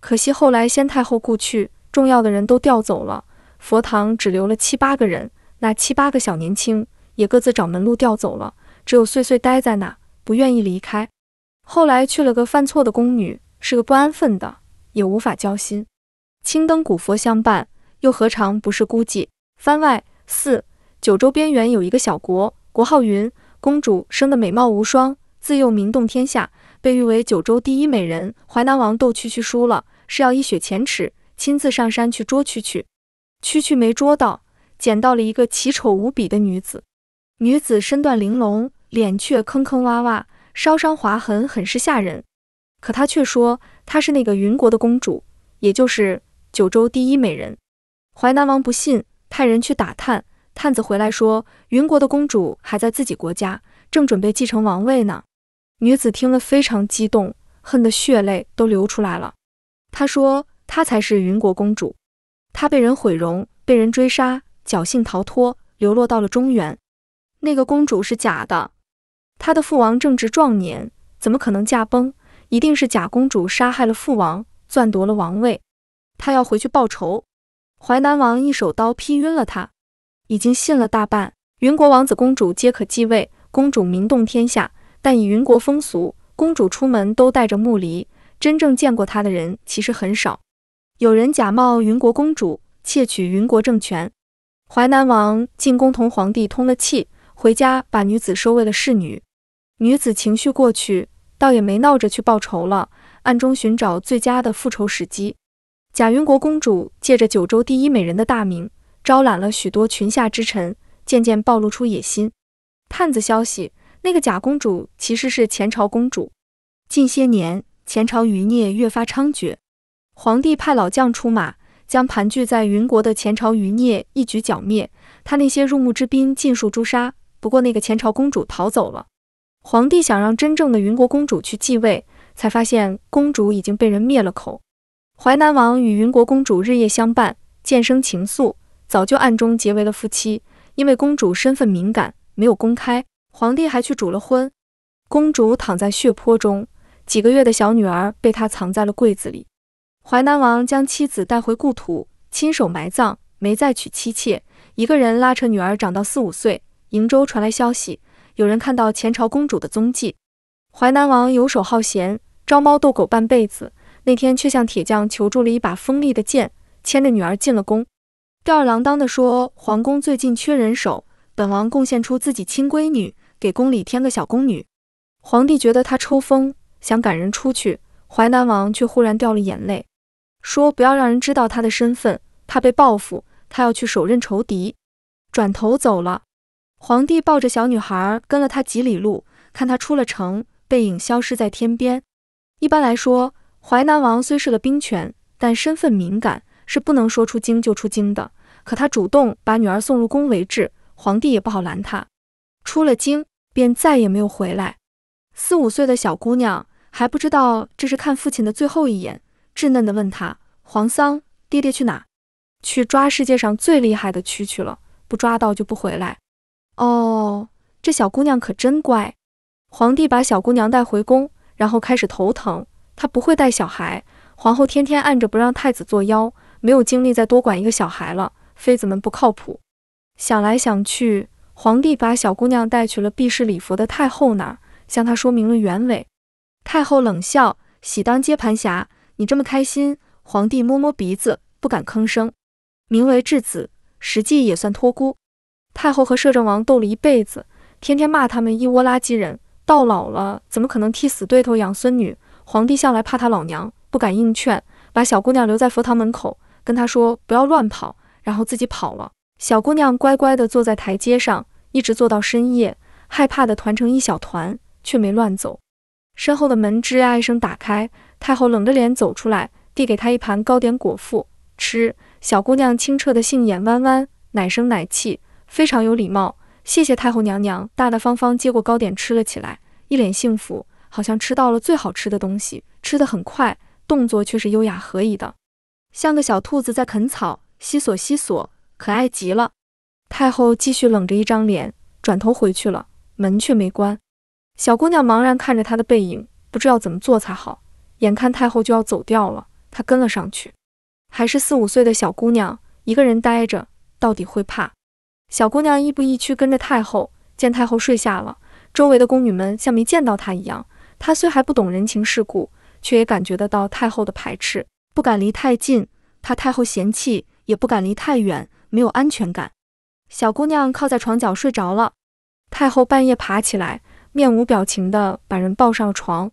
可惜后来先太后故去，重要的人都调走了，佛堂只留了七八个人，那七八个小年轻也各自找门路调走了，只有岁岁待在那，不愿意离开。后来去了个犯错的宫女，是个不安分的，也无法交心。青灯古佛相伴，又何尝不是孤寂？番外四。九州边缘有一个小国，国号云。公主生得美貌无双，自幼名动天下，被誉为九州第一美人。淮南王斗蛐蛐输了，是要一雪前耻，亲自上山去捉蛐蛐。蛐蛐没捉到，捡到了一个奇丑无比的女子。女子身段玲珑，脸却坑坑洼洼，烧伤划痕很是吓人。可她却说她是那个云国的公主，也就是九州第一美人。淮南王不信，派人去打探。探子回来说，云国的公主还在自己国家，正准备继承王位呢。女子听了非常激动，恨得血泪都流出来了。她说，她才是云国公主，她被人毁容，被人追杀，侥幸逃脱，流落到了中原。那个公主是假的，她的父王正值壮年，怎么可能驾崩？一定是假公主杀害了父王，篡夺了王位。她要回去报仇。淮南王一手刀劈晕了她。已经信了大半，云国王子、公主皆可继位，公主名动天下。但以云国风俗，公主出门都带着木犁，真正见过她的人其实很少。有人假冒云国公主，窃取云国政权。淮南王进宫同皇帝通了气，回家把女子收为了侍女。女子情绪过去，倒也没闹着去报仇了，暗中寻找最佳的复仇时机。假云国公主借着九州第一美人的大名。招揽了许多群下之臣，渐渐暴露出野心。探子消息，那个假公主其实是前朝公主。近些年，前朝余孽越发猖獗，皇帝派老将出马，将盘踞在云国的前朝余孽一举剿灭，他那些入幕之宾尽数诛杀。不过那个前朝公主逃走了，皇帝想让真正的云国公主去继位，才发现公主已经被人灭了口。淮南王与云国公主日夜相伴，渐生情愫。早就暗中结为了夫妻，因为公主身份敏感，没有公开。皇帝还去主了婚，公主躺在血泊中，几个月的小女儿被她藏在了柜子里。淮南王将妻子带回故土，亲手埋葬，没再娶妻妾，一个人拉扯女儿长到四五岁。瀛州传来消息，有人看到前朝公主的踪迹。淮南王游手好闲，招猫逗狗半辈子，那天却向铁匠求助了一把锋利的剑，牵着女儿进了宫。吊儿郎当地说：“皇宫最近缺人手，本王贡献出自己亲闺女，给宫里添个小宫女。”皇帝觉得他抽风，想赶人出去。淮南王却忽然掉了眼泪，说：“不要让人知道他的身份，他被报复，他要去手刃仇敌。”转头走了。皇帝抱着小女孩跟了他几里路，看他出了城，背影消失在天边。一般来说，淮南王虽是个兵权，但身份敏感，是不能说出京就出京的。可他主动把女儿送入宫为质，皇帝也不好拦他。出了京，便再也没有回来。四五岁的小姑娘还不知道这是看父亲的最后一眼，稚嫩地问他：“皇桑，爹爹去哪？去抓世界上最厉害的蛐蛐了，不抓到就不回来。”哦，这小姑娘可真乖。皇帝把小姑娘带回宫，然后开始头疼。他不会带小孩，皇后天天按着不让太子作妖，没有精力再多管一个小孩了。妃子们不靠谱，想来想去，皇帝把小姑娘带去了避世礼佛的太后那儿，向她说明了原委。太后冷笑，喜当接盘侠，你这么开心？皇帝摸摸鼻子，不敢吭声。名为质子，实际也算托孤。太后和摄政王斗了一辈子，天天骂他们一窝垃圾人，到老了怎么可能替死对头养孙女？皇帝向来怕他老娘，不敢硬劝，把小姑娘留在佛堂门口，跟她说不要乱跑。然后自己跑了。小姑娘乖乖地坐在台阶上，一直坐到深夜，害怕的团成一小团，却没乱走。身后的门吱呀一声打开，太后冷着脸走出来，递给她一盘糕点果腹吃。小姑娘清澈的杏眼弯弯，奶声奶气，非常有礼貌。谢谢太后娘娘，大大方方接过糕点吃了起来，一脸幸福，好像吃到了最好吃的东西。吃得很快，动作却是优雅合宜的，像个小兔子在啃草。西索西索，可爱极了。太后继续冷着一张脸，转头回去了，门却没关。小姑娘茫然看着她的背影，不知要怎么做才好。眼看太后就要走掉了，她跟了上去。还是四五岁的小姑娘，一个人呆着，到底会怕。小姑娘亦步亦趋跟着太后，见太后睡下了，周围的宫女们像没见到她一样。她虽还不懂人情世故，却也感觉得到太后的排斥，不敢离太近，怕太后嫌弃。也不敢离太远，没有安全感。小姑娘靠在床角睡着了，太后半夜爬起来，面无表情的把人抱上了床。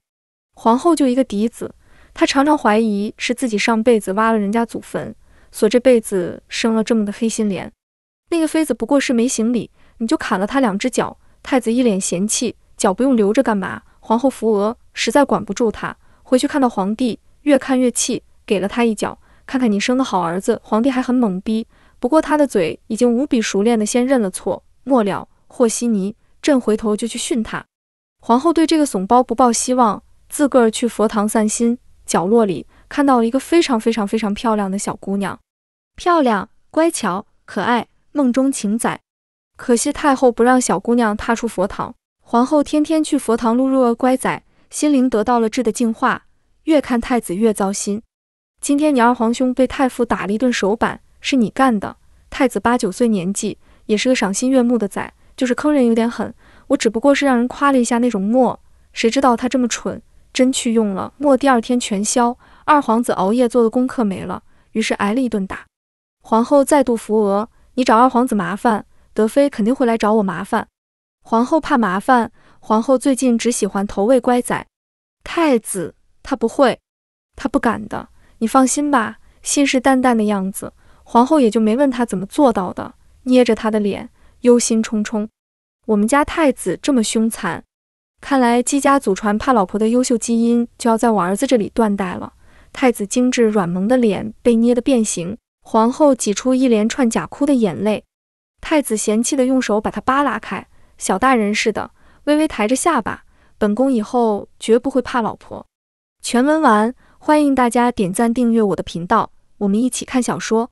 皇后就一个嫡子，她常常怀疑是自己上辈子挖了人家祖坟，所这辈子生了这么个黑心莲。那个妃子不过是没行礼，你就砍了她两只脚。太子一脸嫌弃，脚不用留着干嘛？皇后扶额，实在管不住他，回去看到皇帝，越看越气，给了他一脚。看看你生的好儿子，皇帝还很懵逼。不过他的嘴已经无比熟练的先认了错，末了和稀泥。朕回头就去训他。皇后对这个怂包不抱希望，自个儿去佛堂散心。角落里看到了一个非常非常非常漂亮的小姑娘，漂亮、乖巧、可爱，梦中情仔。可惜太后不让小姑娘踏出佛堂。皇后天天去佛堂撸撸乖仔，心灵得到了质的净化。越看太子越糟心。今天你二皇兄被太傅打了一顿手板，是你干的。太子八九岁年纪，也是个赏心悦目的仔，就是坑人有点狠。我只不过是让人夸了一下那种墨，谁知道他这么蠢，真去用了墨，第二天全消。二皇子熬夜做的功课没了，于是挨了一顿打。皇后再度扶额，你找二皇子麻烦，德妃肯定会来找我麻烦。皇后怕麻烦，皇后最近只喜欢投喂乖仔。太子他不会，他不敢的。你放心吧，信誓旦旦的样子，皇后也就没问他怎么做到的，捏着他的脸，忧心忡忡。我们家太子这么凶残，看来姬家祖传怕老婆的优秀基因就要在我儿子这里断代了。太子精致软萌的脸被捏得变形，皇后挤出一连串假哭的眼泪。太子嫌弃的用手把他扒拉开，小大人似的微微抬着下巴，本宫以后绝不会怕老婆。全文完。欢迎大家点赞订阅我的频道，我们一起看小说。